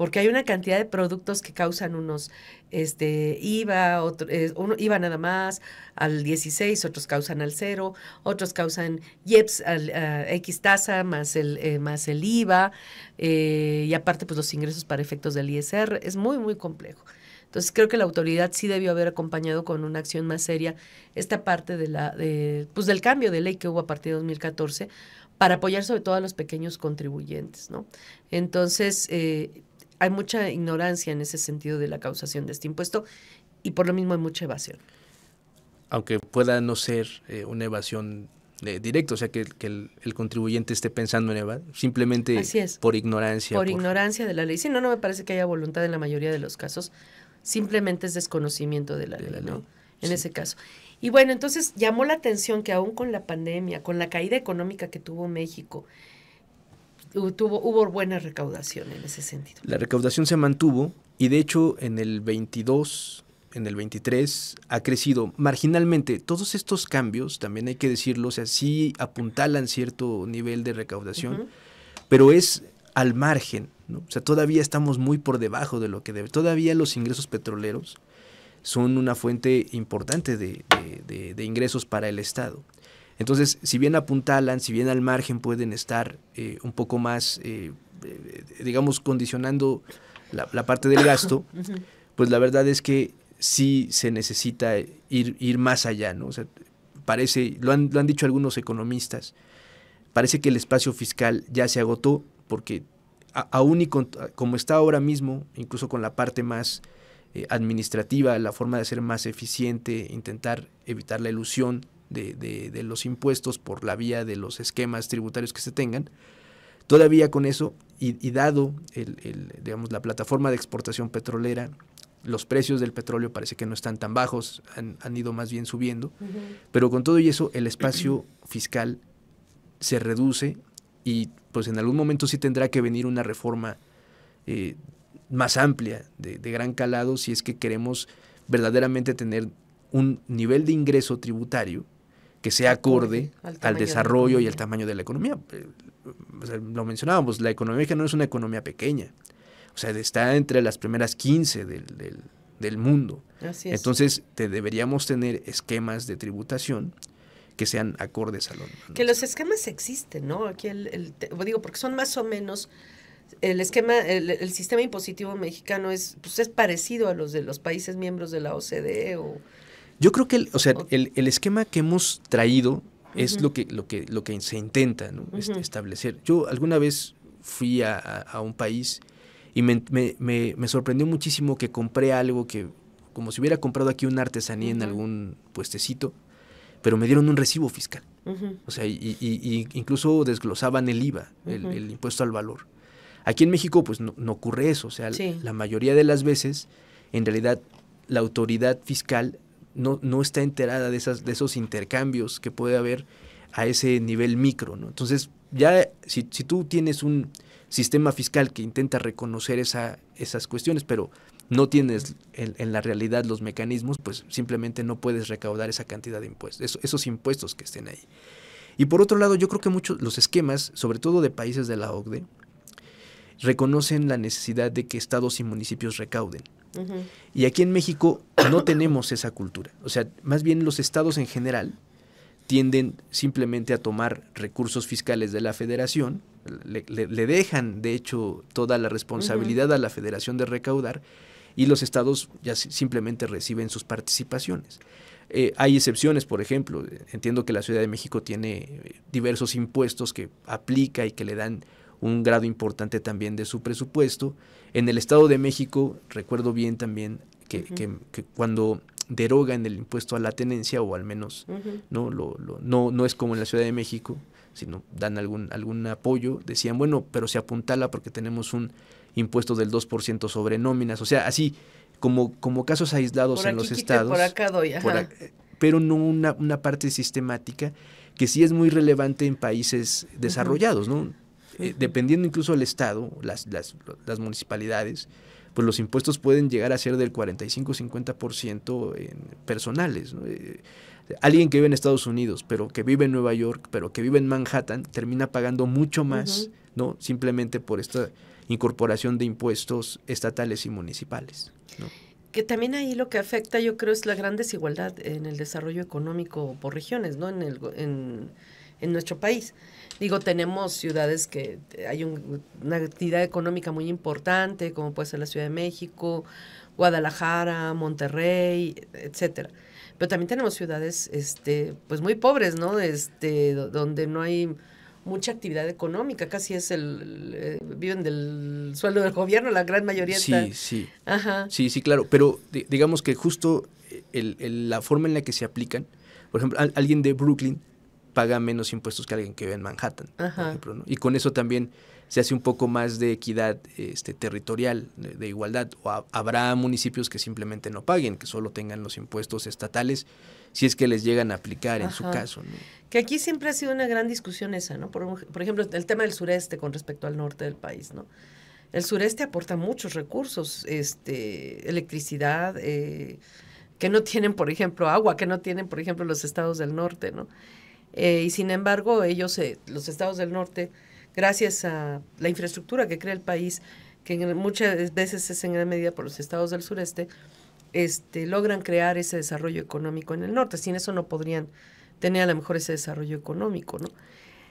porque hay una cantidad de productos que causan unos este, IVA, eh, uno, IVA nada más al 16, otros causan al cero, otros causan IEPS al X tasa más el, eh, más el IVA eh, y aparte pues los ingresos para efectos del ISR. Es muy, muy complejo. Entonces creo que la autoridad sí debió haber acompañado con una acción más seria esta parte de la, de, pues, del cambio de ley que hubo a partir de 2014 para apoyar sobre todo a los pequeños contribuyentes, ¿no? Entonces, hay mucha ignorancia en ese sentido de la causación de este impuesto y por lo mismo hay mucha evasión. Aunque pueda no ser eh, una evasión eh, directa, o sea, que, el, contribuyente esté pensando en evadir, simplemente por ignorancia. Por, ignorancia de la ley. Sí, no, no me parece que haya voluntad en la mayoría de los casos, simplemente es desconocimiento de la ley, ¿no? En ese caso. Y bueno, entonces llamó la atención que aún con la pandemia, con la caída económica que tuvo México, Tuvo, hubo buena recaudación en ese sentido. La recaudación se mantuvo y de hecho en el 22, en el 23 ha crecido marginalmente. Todos estos cambios, también hay que decirlo, o sea, sí apuntalan cierto nivel de recaudación, pero es al margen, ¿no? O sea, todavía estamos muy por debajo de lo que debe. Todavía los ingresos petroleros son una fuente importante de ingresos para el Estado. Entonces, si bien apuntalan, si bien al margen pueden estar eh, un poco más, eh, eh, digamos, condicionando la, parte del gasto, pues la verdad es que sí se necesita ir, más allá, ¿no? O sea, parece, lo han, dicho algunos economistas, parece que el espacio fiscal ya se agotó porque aún y como está ahora mismo, incluso con la parte más administrativa, la forma de ser más eficiente, intentar evitar la ilusión de, los impuestos por la vía de los esquemas tributarios que se tengan, todavía con eso y, dado el, digamos, la plataforma de exportación petrolera, los precios del petróleo parece que no están tan bajos, han, ido más bien subiendo, pero con todo y eso el espacio fiscal se reduce y pues en algún momento sí tendrá que venir una reforma eh, más amplia, de, gran calado, si es que queremos verdaderamente tener un nivel de ingreso tributario que sea acorde al, desarrollo y al tamaño de la economía. Eh, lo mencionábamos, la economía mexicana no es una economía pequeña. O sea, está entre las primeras 15 del, del, mundo. Entonces, te deberíamos tener esquemas de tributación que sean acordes a los... Que los esquemas existen, ¿no? Aquí el, digo, porque son más o menos el esquema, el, sistema impositivo mexicano es, pues es parecido a los de los países miembros de la OCDE o e yo creo que el, o sea, el, esquema que hemos traído es lo, que, lo, que, lo que se intenta establecer. Yo alguna vez fui a, un país y me, me, sorprendió muchísimo que compré algo que, como si hubiera comprado aquí una artesanía en algún puestecito, pero me dieron un recibo fiscal. O sea, y, incluso desglosaban el IVA, el, impuesto al valor. Aquí en México, pues no, ocurre eso. O sea, la mayoría de las veces, en realidad, la autoridad fiscal no, no está enterada de, esas, de esos intercambios que puede haber a ese nivel micro. ¿no? Entonces, ya si, si, tú tienes un sistema fiscal que intenta reconocer esa, esas cuestiones, pero no tienes en, la realidad los mecanismos, pues simplemente no puedes recaudar esa cantidad de impuestos, esos, esos impuestos que estén ahí. Y por otro lado, yo creo que muchos los esquemas, sobre todo de países de la OCDE, reconocen la necesidad de que estados y municipios recauden. Y aquí en México no tenemos esa cultura. O sea, más bien los estados en general tienden simplemente a tomar recursos fiscales de la federación, le, dejan de hecho toda la responsabilidad a la federación de recaudar y los estados ya simplemente reciben sus participaciones. Eh, hay excepciones, por ejemplo, entiendo que la Ciudad de México tiene eh, diversos impuestos que aplica y que le dan un grado importante también de su presupuesto, en el Estado de México, recuerdo bien también que, que, cuando derogan el impuesto a la tenencia, o al menos ¿no? Lo, no, no es como en la Ciudad de México, sino dan algún, algún apoyo, decían, bueno, pero se apuntala porque tenemos un impuesto del 2% sobre nóminas, o sea, así como, como casos aislados en los estados. pero no una, una parte sistemática que sí es muy relevante en países desarrollados, ¿no? Eh, dependiendo incluso del Estado, las, municipalidades, pues los impuestos pueden llegar a ser del 45-50% en personales. Eh, alguien que vive en Estados Unidos, pero que vive en Nueva York, pero que vive en Manhattan, termina pagando mucho más, ¿no? Simplemente por esta incorporación de impuestos estatales y municipales. Que también ahí lo que afecta, yo creo, es la gran desigualdad en el desarrollo económico por regiones, ¿no? En el, en, en nuestro país. Digo, tenemos ciudades que eh, hay una actividad económica muy importante, como puede ser la Ciudad de México, Guadalajara, Monterrey, etcétera. Pero también tenemos ciudades este pues muy pobres, ¿no? Este donde no hay mucha actividad económica, casi es el eh, viven del sueldo del gobierno la gran mayoría sí, sí. Ajá. Sí, sí, claro, pero digamos que justo el, la forma en la que se aplican, por ejemplo, alguien de Brooklyn paga menos impuestos que alguien que vive en Manhattan, por ¿no? Y con eso también se hace un poco más de equidad este, territorial, de, igualdad. O habrá municipios que simplemente no paguen, que solo tengan los impuestos estatales, si es que les llegan a aplicar en su caso. Que aquí siempre ha sido una gran discusión esa, ¿no? Por, ejemplo, el tema del sureste con respecto al norte del país, ¿no? El sureste aporta muchos recursos, este, electricidad, eh, que no tienen, por ejemplo, agua, que no tienen, por ejemplo, los estados del norte, ¿no? Eh, y sin embargo, ellos, eh, los estados del norte, gracias a la infraestructura que crea el país, que muchas veces es en gran medida por los estados del sureste, este, logran crear ese desarrollo económico en el norte. Sin eso no podrían tener a lo mejor ese desarrollo económico, ¿no?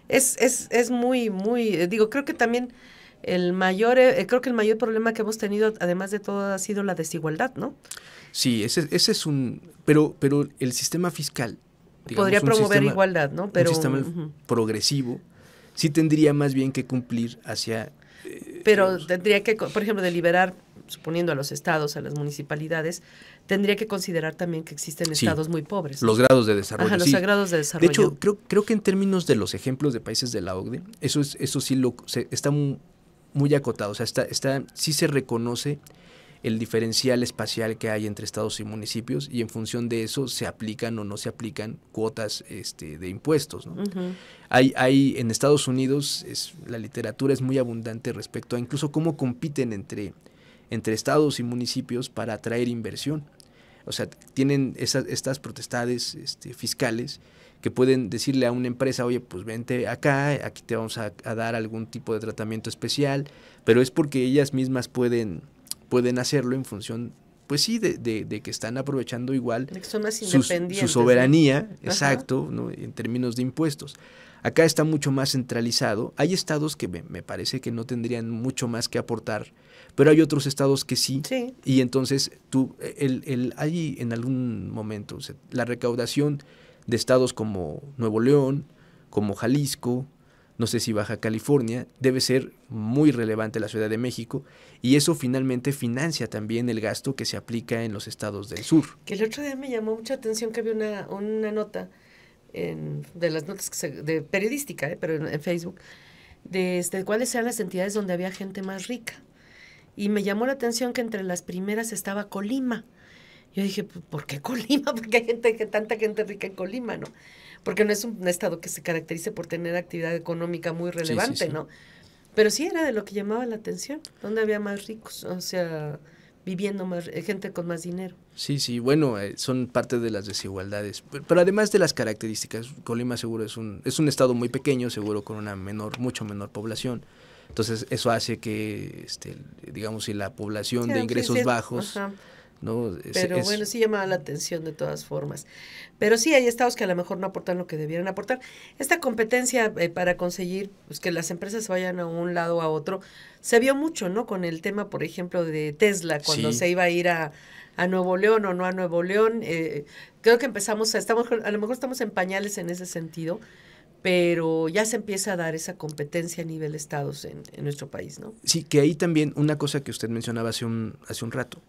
Es, es, es muy, muy, eh, digo, creo que también el mayor, creo que el mayor problema que hemos tenido, además de todo, ha sido la desigualdad, ¿no? Sí, ese, ese es un, pero, pero el sistema fiscal podría promover igualdad, ¿no? Pero, un sistema progresivo sí tendría más bien que cumplir hacia... Eh, Pero tendría que, por ejemplo, deliberar, suponiendo a los estados, a las municipalidades, tendría que considerar también que existen estados muy pobres. Los grados de desarrollo. los grados de desarrollo. De hecho, creo, creo que en términos de los ejemplos de países de la OCDE, eso, es, eso sí lo, está muy, muy acotado, o sea, está, está, sí se reconoce el diferencial espacial que hay entre estados y municipios y en función de eso se aplican o no se aplican cuotas este, de impuestos. hay, hay, en Estados Unidos es, la literatura es muy abundante respecto a incluso cómo compiten entre, entre estados y municipios para atraer inversión. O sea, tienen esas, estas protestades este, fiscales que pueden decirle a una empresa, oye, pues vente acá, aquí te vamos a dar algún tipo de tratamiento especial, pero es porque ellas mismas pueden pueden hacerlo en función, pues sí, de, que están aprovechando igual su, soberanía, exacto, en términos de impuestos. Acá está mucho más centralizado. Hay estados que me, parece que no tendrían mucho más que aportar, pero hay otros estados que sí. Y entonces tú, el, hay en algún momento la recaudación de estados como Nuevo León, como Jalisco, no sé si Baja California, debe ser muy relevante la Ciudad de México y eso finalmente financia también el gasto que se aplica en los estados del sur. Que el otro día me llamó mucha atención que había una, una nota de las notas de periodística, eh, pero en, Facebook, este, de, cuáles eran las entidades donde había gente más rica. Y me llamó la atención que entre las primeras estaba Colima. Yo dije, pues, ¿por qué Colima? Porque hay gente, que, tanta gente rica en Colima, ¿no? porque no es un estado que se caracterice por tener actividad económica muy relevante, ¿no? Pero sí era de lo que llamaba la atención, donde había más ricos, o sea, viviendo más, eh, gente con más dinero. Sí, sí, bueno, eh, son parte de las desigualdades, pero, además de las características, Colima seguro es un, es un estado muy pequeño, seguro con una menor, mucho menor población. Entonces, eso hace que, este, digamos, si la población de ingresos bajos... Pero bueno, sí llamaba la atención de todas formas. Pero sí, hay estados que a lo mejor no aportan lo que debieran aportar. Esta competencia eh, para conseguir pues, que las empresas vayan a un lado o a otro, se vio mucho, ¿no? Con el tema, por ejemplo, de Tesla, cuando se iba a ir a, Nuevo León o no a Nuevo León. Eh, creo que empezamos, a, estamos, a lo mejor estamos en pañales en ese sentido pero ya se empieza a dar esa competencia a nivel de estados en, en, nuestro país, ¿no? Sí, que ahí también una cosa que usted mencionaba hace un, hace un rato,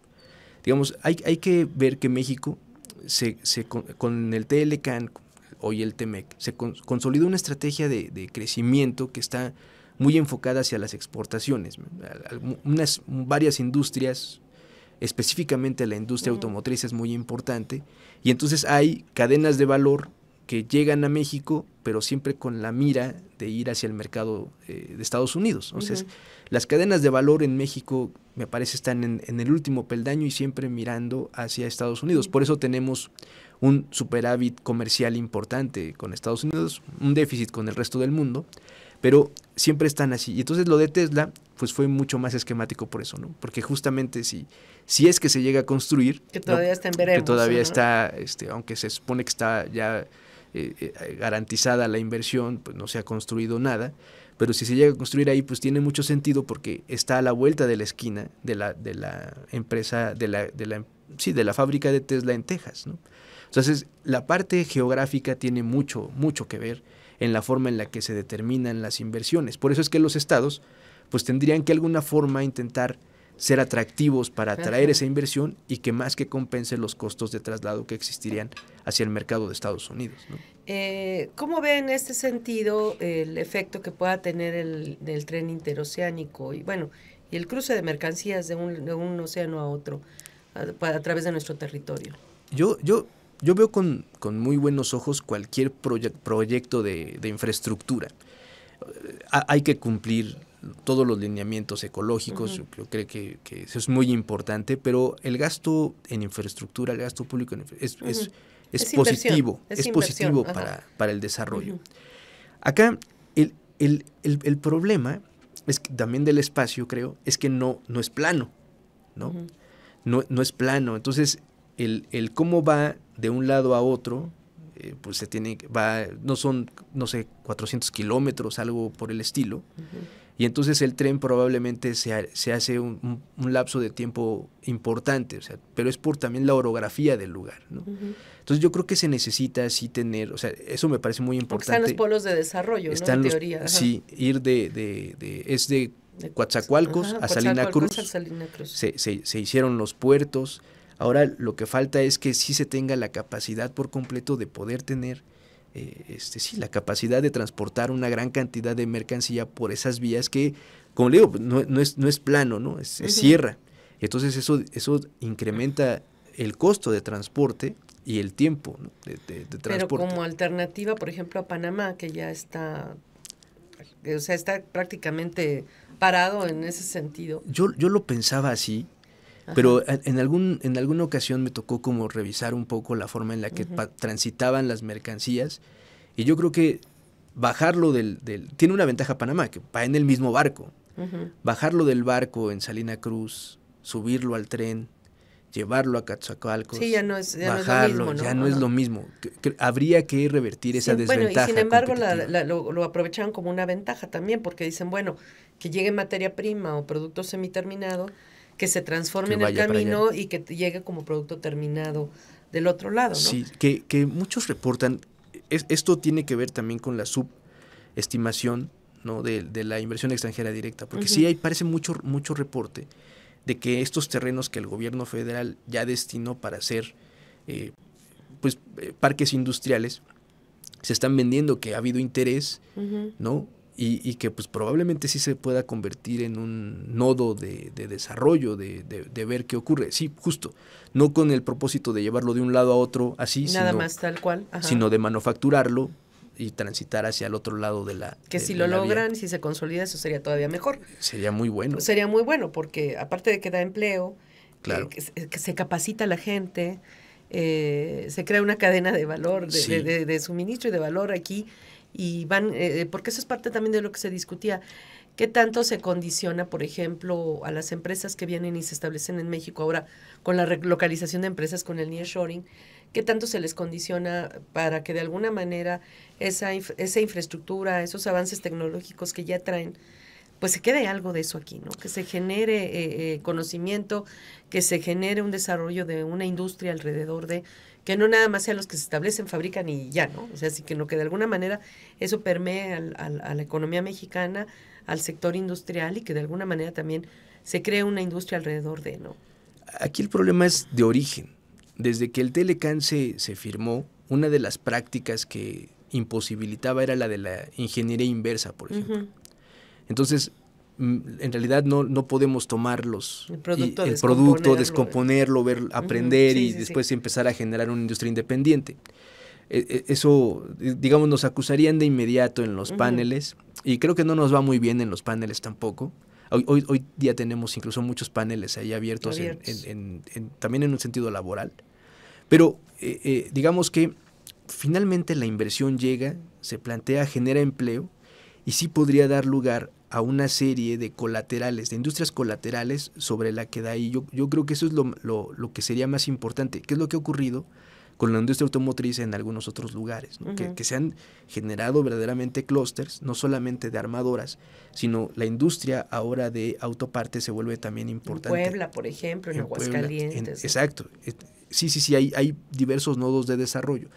digamos, hay, hay que ver que México, se, se con, el TLCAN, hoy el TEMEC, se consolidó consolida una estrategia de, crecimiento que está muy enfocada hacia las exportaciones. Unas, varias industrias, específicamente la industria mm. automotriz es muy importante, y entonces hay cadenas de valor que llegan a México, pero siempre con la mira de ir hacia el mercado eh, de Estados Unidos. Entonces, las cadenas de valor en México, me parece, están en, el último peldaño y siempre mirando hacia Estados Unidos. Por eso tenemos un superávit comercial importante con Estados Unidos, un déficit con el resto del mundo, pero siempre están así. Y entonces lo de Tesla, pues fue mucho más esquemático por eso, ¿no? Porque justamente si, si es que se llega a construir... Que todavía está en veremos, Que todavía está, este, aunque se supone que está ya eh, eh, garantizada la inversión, pues no se ha construido nada, pero si se llega a construir ahí, pues tiene mucho sentido porque está a la vuelta de la esquina de la, de la empresa, de la, de la, sí, de la fábrica de Tesla en Texas. ¿no? Entonces, la parte geográfica tiene mucho, mucho que ver en la forma en la que se determinan las inversiones. Por eso es que los estados, pues tendrían que alguna forma intentar ser atractivos para atraer esa inversión y que más que compense los costos de traslado que existirían hacia el mercado de Estados Unidos. Eh, ¿Cómo ve en este sentido el efecto que pueda tener el tren interoceánico y bueno y el cruce de mercancías de un, océano a otro a, través de nuestro territorio? Yo yo yo veo con, muy buenos ojos cualquier proyecto de, infraestructura. Eh, hay que cumplir todos los lineamientos ecológicos, yo creo que, que, eso es muy importante, pero el gasto en infraestructura, el gasto público es, es, positivo, es, positivo para, el desarrollo. Acá el, problema es que, también del espacio, creo, es que no, no es plano, ¿no? no, es plano. Entonces, el, cómo va de un lado a otro, eh, pues se tiene, va, no son, no sé, 400 kilómetros, algo por el estilo, y entonces el tren probablemente se, hace un, lapso de tiempo importante, o sea, pero es por también la orografía del lugar. Entonces yo creo que se necesita así tener, o sea, eso me parece muy importante. están los polos de desarrollo, están ¿no? En teoría. sí, ir de, de, de, es de Coatzacoalcos a Salina Cruz. A Salina Cruz. Se, se, se hicieron los puertos. Ahora lo que falta es que sí se tenga la capacidad por completo de poder tener eh, este, sí, la capacidad de transportar una gran cantidad de mercancía por esas vías que, como le digo, no, es, plano, ¿no? Es, cierra sierra. Entonces eso, eso incrementa el costo de transporte y el tiempo de, transporte. Pero como alternativa, por ejemplo, a Panamá, que ya está, o sea, está prácticamente parado en ese sentido. Yo, yo lo pensaba así, pero en, algún, en alguna ocasión me tocó como revisar un poco la forma en la que transitaban las mercancías y yo creo que bajarlo del, del, Tiene una ventaja Panamá, que va en el mismo barco. Bajarlo del barco en Salina Cruz, subirlo al tren, llevarlo a Catzacoalcos, sí, ya no es, bajarlo, lo mismo, ya no, es lo mismo. habría que revertir esa desventaja. Bueno, y sin embargo la, la, lo, lo, aprovecharon como una ventaja también, porque dicen, bueno, que llegue materia prima o producto semiterminado, que se transforme en el camino y que llegue como producto terminado del otro lado. ¿no? Sí, que, que muchos reportan, esto tiene que ver también con la subestimación ¿no? de, la inversión extranjera directa, porque sí hay, parece mucho, mucho reporte de que estos terrenos que el gobierno federal ya destinó para hacer eh, pues, eh, parques industriales, se están vendiendo, que ha habido interés, ¿no? y, y, que pues probablemente sí se pueda convertir en un nodo de, desarrollo, de, ver qué ocurre. Sí, justo, no con el propósito de llevarlo de un lado a otro así, Nada más tal cual, sino de manufacturarlo y transitar hacia el otro lado de la... Que si lo logran, si se consolida, eso sería todavía mejor. Sería muy bueno. Sería muy bueno porque aparte de que da empleo, claro. Eh, que se capacita la gente, eh, se crea una cadena de valor, de, de, de, suministro y de valor aquí y van, eh, eh, porque eso es parte también de lo que se discutía. ¿Qué tanto se condiciona, por ejemplo, a las empresas que vienen y se establecen en México ahora con la relocalización de empresas, con el nearshoring? ¿Qué tanto se les condiciona para que de alguna manera esa, esa infraestructura, esos avances tecnológicos que ya traen, pues se quede algo de eso aquí, ¿no? Que se genere eh, conocimiento, que se genere un desarrollo de una industria alrededor de que no nada más sea los que se establecen, fabrican y ya, ¿no? O sea, sí que, no, que de alguna manera eso permee a la economía mexicana, al sector industrial y que de alguna manera también se cree una industria alrededor de, ¿no? Aquí el problema es de origen. Desde que el Telecan se, firmó, una de las prácticas que imposibilitaba era la de la ingeniería inversa, por ejemplo. Entonces, Mm, en realidad no, podemos tomarlos. El producto, descomponerlo, ver, aprender y después empezar a generar una industria independiente. E, e, eso, digamos, nos acusarían de inmediato en los paneles y creo que no nos va muy bien en los paneles tampoco. Hoy, hoy, día tenemos incluso muchos paneles ahí abiertos, también en un sentido laboral. Pero eh, eh, digamos que finalmente la inversión llega, se plantea, genera empleo y sí podría dar lugar a una serie de colaterales, de industrias colaterales sobre la que da ahí. Yo, yo creo que eso es lo, que sería más importante. ¿Qué es lo que ha ocurrido con la industria automotriz en algunos otros lugares? que, se han generado verdaderamente clústeres, no solamente de armadoras, sino la industria ahora de autopartes se vuelve también importante. Puebla, por ejemplo, en, Aguascalientes. Exacto. Sí, sí, sí, hay, hay diversos nodos de desarrollo.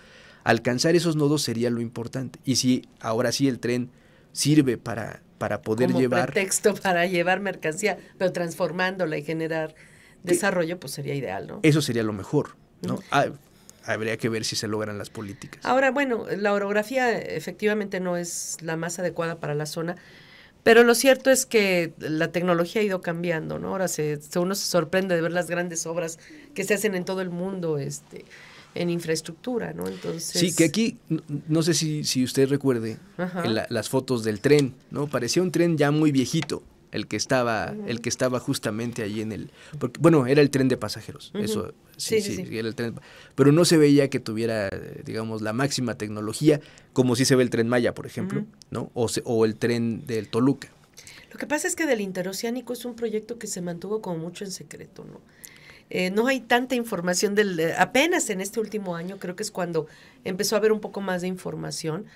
Alcanzar esos nodos sería lo importante. Y si ahora sí el tren sirve para para poder llevar... texto para llevar mercancía, pero transformándola y generar desarrollo, pues sería ideal, ¿no? Eso sería lo mejor, ¿no? Ah, habría que ver si se logran las políticas. Ahora, bueno, la orografía efectivamente no es la más adecuada para la zona, pero lo cierto es que la tecnología ha ido cambiando, ¿no? Ahora se, uno se sorprende de ver las grandes obras que se hacen en todo el mundo, este en infraestructura, ¿no? Entonces... Sí, que aquí, no sé si, si usted recuerde las fotos del tren, ¿no? Parecía un tren ya muy viejito, el que estaba, el que estaba justamente ahí en el, bueno, era el tren de pasajeros, eso, sí sí, era el tren, pero no se veía que tuviera, digamos, la máxima tecnología, como si se ve el tren Maya, por ejemplo, ¿no? O, o el tren del Toluca. Lo que pasa es que del interoceánico es un proyecto que se mantuvo como mucho en secreto, ¿no? Eh, no hay tanta información del eh, apenas en este último año creo que es cuando empezó a haber un poco más de información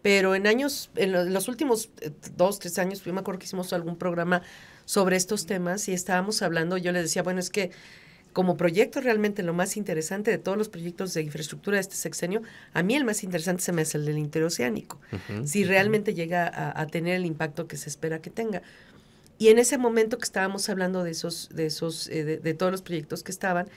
pero en años en, los últimos eh, dos tres años yo me acuerdo que hicimos algún programa sobre estos temas y estábamos hablando yo le decía bueno es que como proyecto realmente lo más interesante de todos los proyectos de infraestructura de este sexenio, a mí el más interesante se me hace el del interoceánico, si realmente llega a, tener el impacto que se espera que tenga. Y en ese momento que estábamos hablando de esos, de esos, eh, de, todos los proyectos que estaban,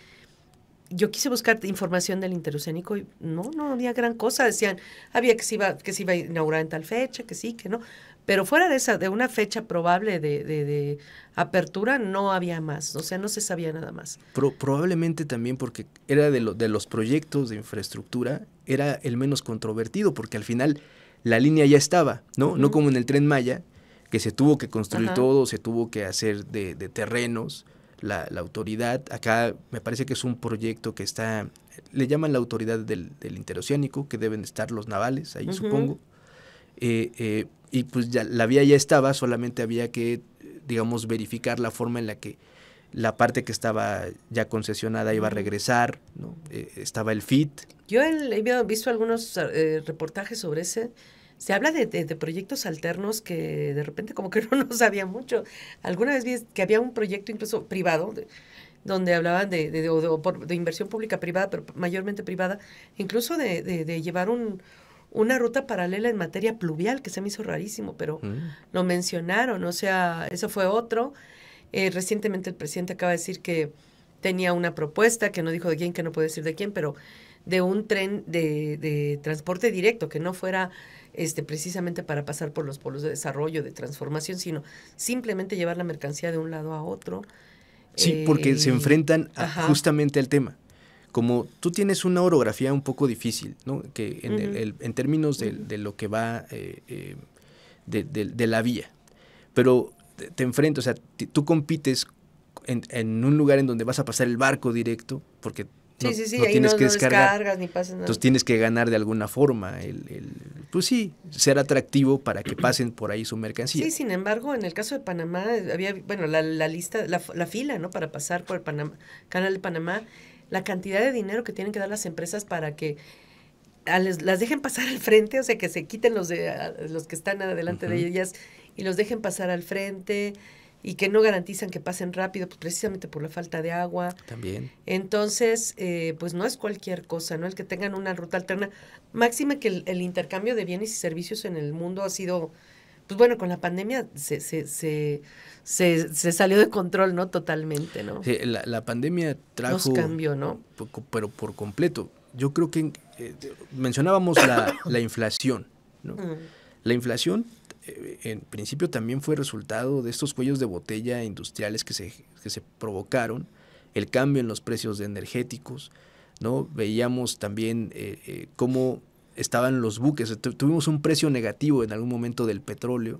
yo quise buscar información del interoceánico y no, no había gran cosa. Decían, había que se iba, que se iba a inaugurar en tal fecha, que sí, que no. Pero fuera de esa, de una fecha probable de, apertura, no había más. O sea, no se sabía nada más. probablemente también porque era de, de los proyectos de infraestructura, era el menos controvertido, porque al final la línea ya estaba, ¿no? No como en el tren Maya, que se tuvo que construir todo, se tuvo que hacer de, terrenos, la, autoridad, acá me parece que es un proyecto que está, le llaman la autoridad del, interoceánico, que deben estar los navales, ahí supongo, eh, eh, y pues ya, la vía ya estaba, solamente había que, digamos, verificar la forma en la que la parte que estaba ya concesionada iba a regresar, ¿no? Eh, estaba el FIT. Yo he visto algunos reportajes sobre ese, se habla de, proyectos alternos que de repente como que no, no sabía mucho. Alguna vez vi que había un proyecto incluso privado donde hablaban de, de, inversión pública privada, pero mayormente privada, incluso de, llevar un, una ruta paralela en materia pluvial, que se me hizo rarísimo, pero mm. lo mencionaron, o sea, eso fue otro. Eh, recientemente el presidente acaba de decir que tenía una propuesta, que no dijo de quién, que no puede decir de quién, pero de un tren de transporte directo, que no fuera este, precisamente para pasar por los polos de desarrollo, de transformación, sino simplemente llevar la mercancía de un lado a otro. Sí, porque se eh, enfrentan justamente al tema. Como tú tienes una orografía un poco difícil, ¿no? Que en, términos de, lo que va eh, eh, de, la vía. Pero te, enfrentas, o sea, tú compites en, un lugar en donde vas a pasar el barco directo, porque Sí, sí, sí, ahí tienes que descargas ni pasas nada. Entonces tienes que ganar de alguna forma, el, el, pues sí, ser atractivo para que pasen por ahí su mercancía. Sí, sin embargo, en el caso de Panamá, había, bueno, la, lista, la, la, fila, ¿no? Para pasar por el Canal de Panamá, la cantidad de dinero que tienen que dar las empresas para que ah, las dejen pasar al frente, o sea, que se quiten los, de, ah, los que están adelante de ellas y los dejen pasar al frente y que no garantizan que pasen rápido, pues precisamente por la falta de agua. También. Entonces, eh, pues no es cualquier cosa, ¿no? El que tengan una ruta alterna. Máxima que el, intercambio de bienes y servicios en el mundo ha sido, pues bueno, con la pandemia se, se, se, salió de control, ¿no? Totalmente, ¿no? Sí, la, pandemia trajo... Nos cambió, ¿no? pero por completo. Yo creo que eh, mencionábamos la, inflación, ¿no? Mm. La inflación eh, en principio también fue resultado de estos cuellos de botella industriales que se, provocaron, el cambio en los precios de energéticos, ¿no? Veíamos también eh, eh, cómo estaban los buques, tuvimos un precio negativo en algún momento del petróleo,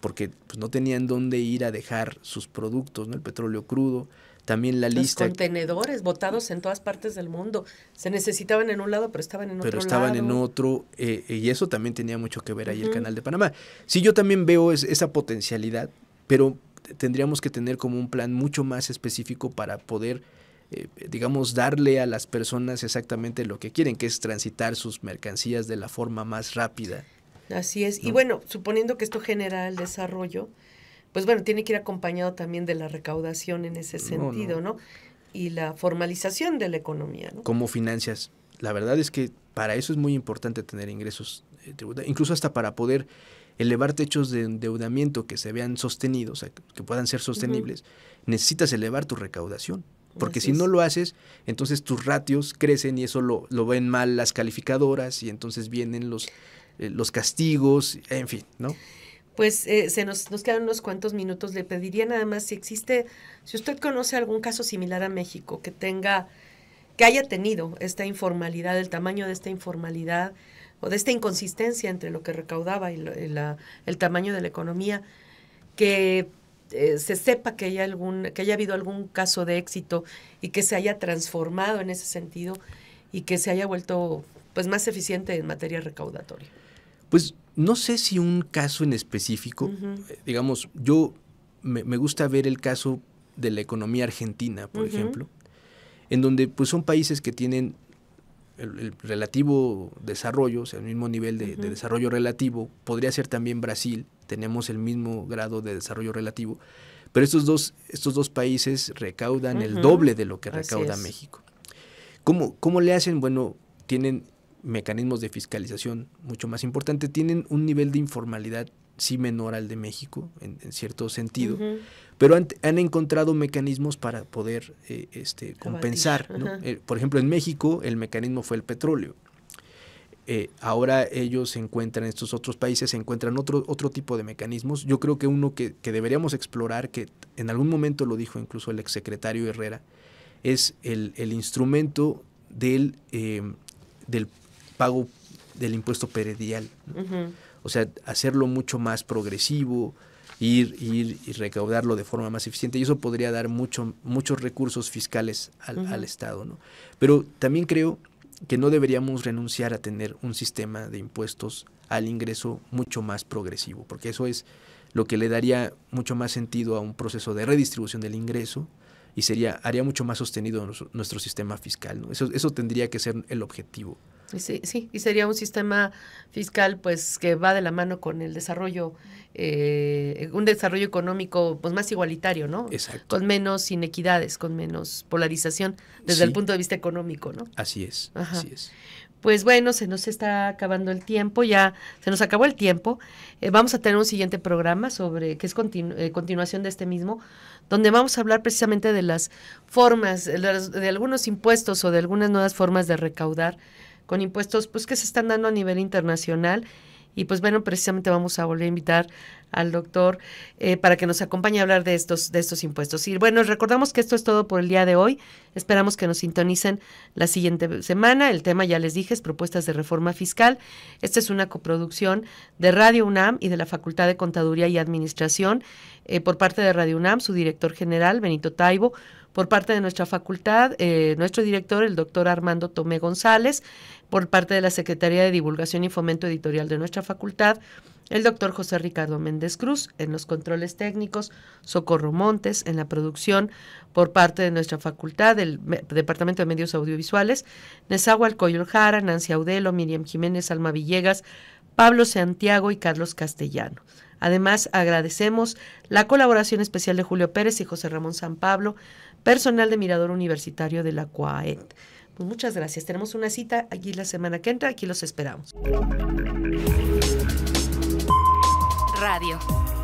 porque pues, no tenían dónde ir a dejar sus productos, ¿no? El petróleo crudo, también la Los lista. Contenedores botados en todas partes del mundo. Se necesitaban en un lado, pero estaban en pero otro. Pero estaban en otro, eh, y eso también tenía mucho que ver ahí el canal de Panamá. Sí, yo también veo esa potencialidad, pero tendríamos que tener como un plan mucho más específico para poder eh, digamos, darle a las personas exactamente lo que quieren, que es transitar sus mercancías de la forma más rápida. Así es. Y bueno, suponiendo que esto genera el desarrollo, pues bueno, tiene que ir acompañado también de la recaudación en ese sentido, ¿no? no. Y la formalización de la economía, ¿no? Como financias. La verdad es que para eso es muy importante tener ingresos eh, tributarios, incluso hasta para poder elevar techos de endeudamiento que se vean sostenidos, que puedan ser sostenibles, necesitas elevar tu recaudación. Porque si no lo haces, entonces tus ratios crecen y eso lo, lo ven mal las calificadoras y entonces vienen los, eh, los castigos, en fin, ¿no? pues eh, se nos, nos quedan unos cuantos minutos. Le pediría nada más si existe, si usted conoce algún caso similar a México que tenga, que haya tenido esta informalidad, el tamaño de esta informalidad o de esta inconsistencia entre lo que recaudaba y, el tamaño de la economía, que eh, se sepa que haya algún, que haya habido algún caso de éxito y que se haya transformado en ese sentido y que se haya vuelto pues más eficiente en materia recaudatoria. Pues no sé si un caso en específico, eh, digamos, yo me, gusta ver el caso de la economía argentina, por ejemplo, en donde pues son países que tienen el, relativo desarrollo, o sea, el mismo nivel de, desarrollo relativo, podría ser también Brasil, tenemos el mismo grado de desarrollo relativo, pero estos dos, estos dos países recaudan el doble de lo que recauda México. ¿Cómo le hacen? Bueno, tienen mecanismos de fiscalización mucho más importante, tienen un nivel de informalidad sí menor al de México, en, cierto sentido, pero han, encontrado mecanismos para poder eh, este, compensar. Eh, por ejemplo, en México el mecanismo fue el petróleo. Eh, ahora ellos se encuentran, estos otros países se encuentran otro, otro tipo de mecanismos. Yo creo que uno que, deberíamos explorar, que en algún momento lo dijo incluso el exsecretario Herrera, es el, el instrumento del, del pago del impuesto peredial. O sea, hacerlo mucho más progresivo, ir, ir y recaudarlo de forma más eficiente. Y eso podría dar mucho, muchos recursos fiscales al, al Estado. Pero también creo que no deberíamos renunciar a tener un sistema de impuestos al ingreso mucho más progresivo, porque eso es lo que le daría mucho más sentido a un proceso de redistribución del ingreso y sería, haría mucho más sostenido nuestro, sistema fiscal. ¿no? Eso, eso tendría que ser el objetivo. Sí, sí, y sería un sistema fiscal pues que va de la mano con el desarrollo, eh, un desarrollo económico pues más igualitario, ¿no? Exacto. Con menos inequidades, con menos polarización desde el punto de vista económico, ¿no? Así es, así es pues bueno, se nos está acabando el tiempo, ya se nos acabó el tiempo. Eh, vamos a tener un siguiente programa sobre, que es eh, continuación de este mismo, donde vamos a hablar precisamente de las formas, de, de algunos impuestos o de algunas nuevas formas de recaudar con impuestos pues que se están dando a nivel internacional y pues bueno, precisamente vamos a volver a invitar al doctor eh, para que nos acompañe a hablar de estos, de estos impuestos. Y bueno, recordamos que esto es todo por el día de hoy. Esperamos que nos sintonicen la siguiente semana. El tema, ya les dije, es propuestas de reforma fiscal. Esta es una coproducción de Radio UNAM y de la Facultad de Contaduría y Administración eh, por parte de Radio UNAM, su director general, Benito Taibo, por parte de nuestra facultad, eh, nuestro director, el doctor Armando Tomé González por parte de la Secretaría de Divulgación y Fomento Editorial de nuestra facultad, el doctor José Ricardo Méndez Cruz en los controles técnicos, Socorro Montes en la producción por parte de nuestra facultad, del Departamento de Medios Audiovisuales, Nezahual Jara, Nancy Audelo, Miriam Jiménez, Alma Villegas, Pablo Santiago y Carlos Castellano. Además, agradecemos la colaboración especial de Julio Pérez y José Ramón San Pablo, personal de Mirador Universitario de la CUAET. Pues, muchas gracias. Tenemos una cita aquí la semana que entra. Aquí los esperamos. Radio.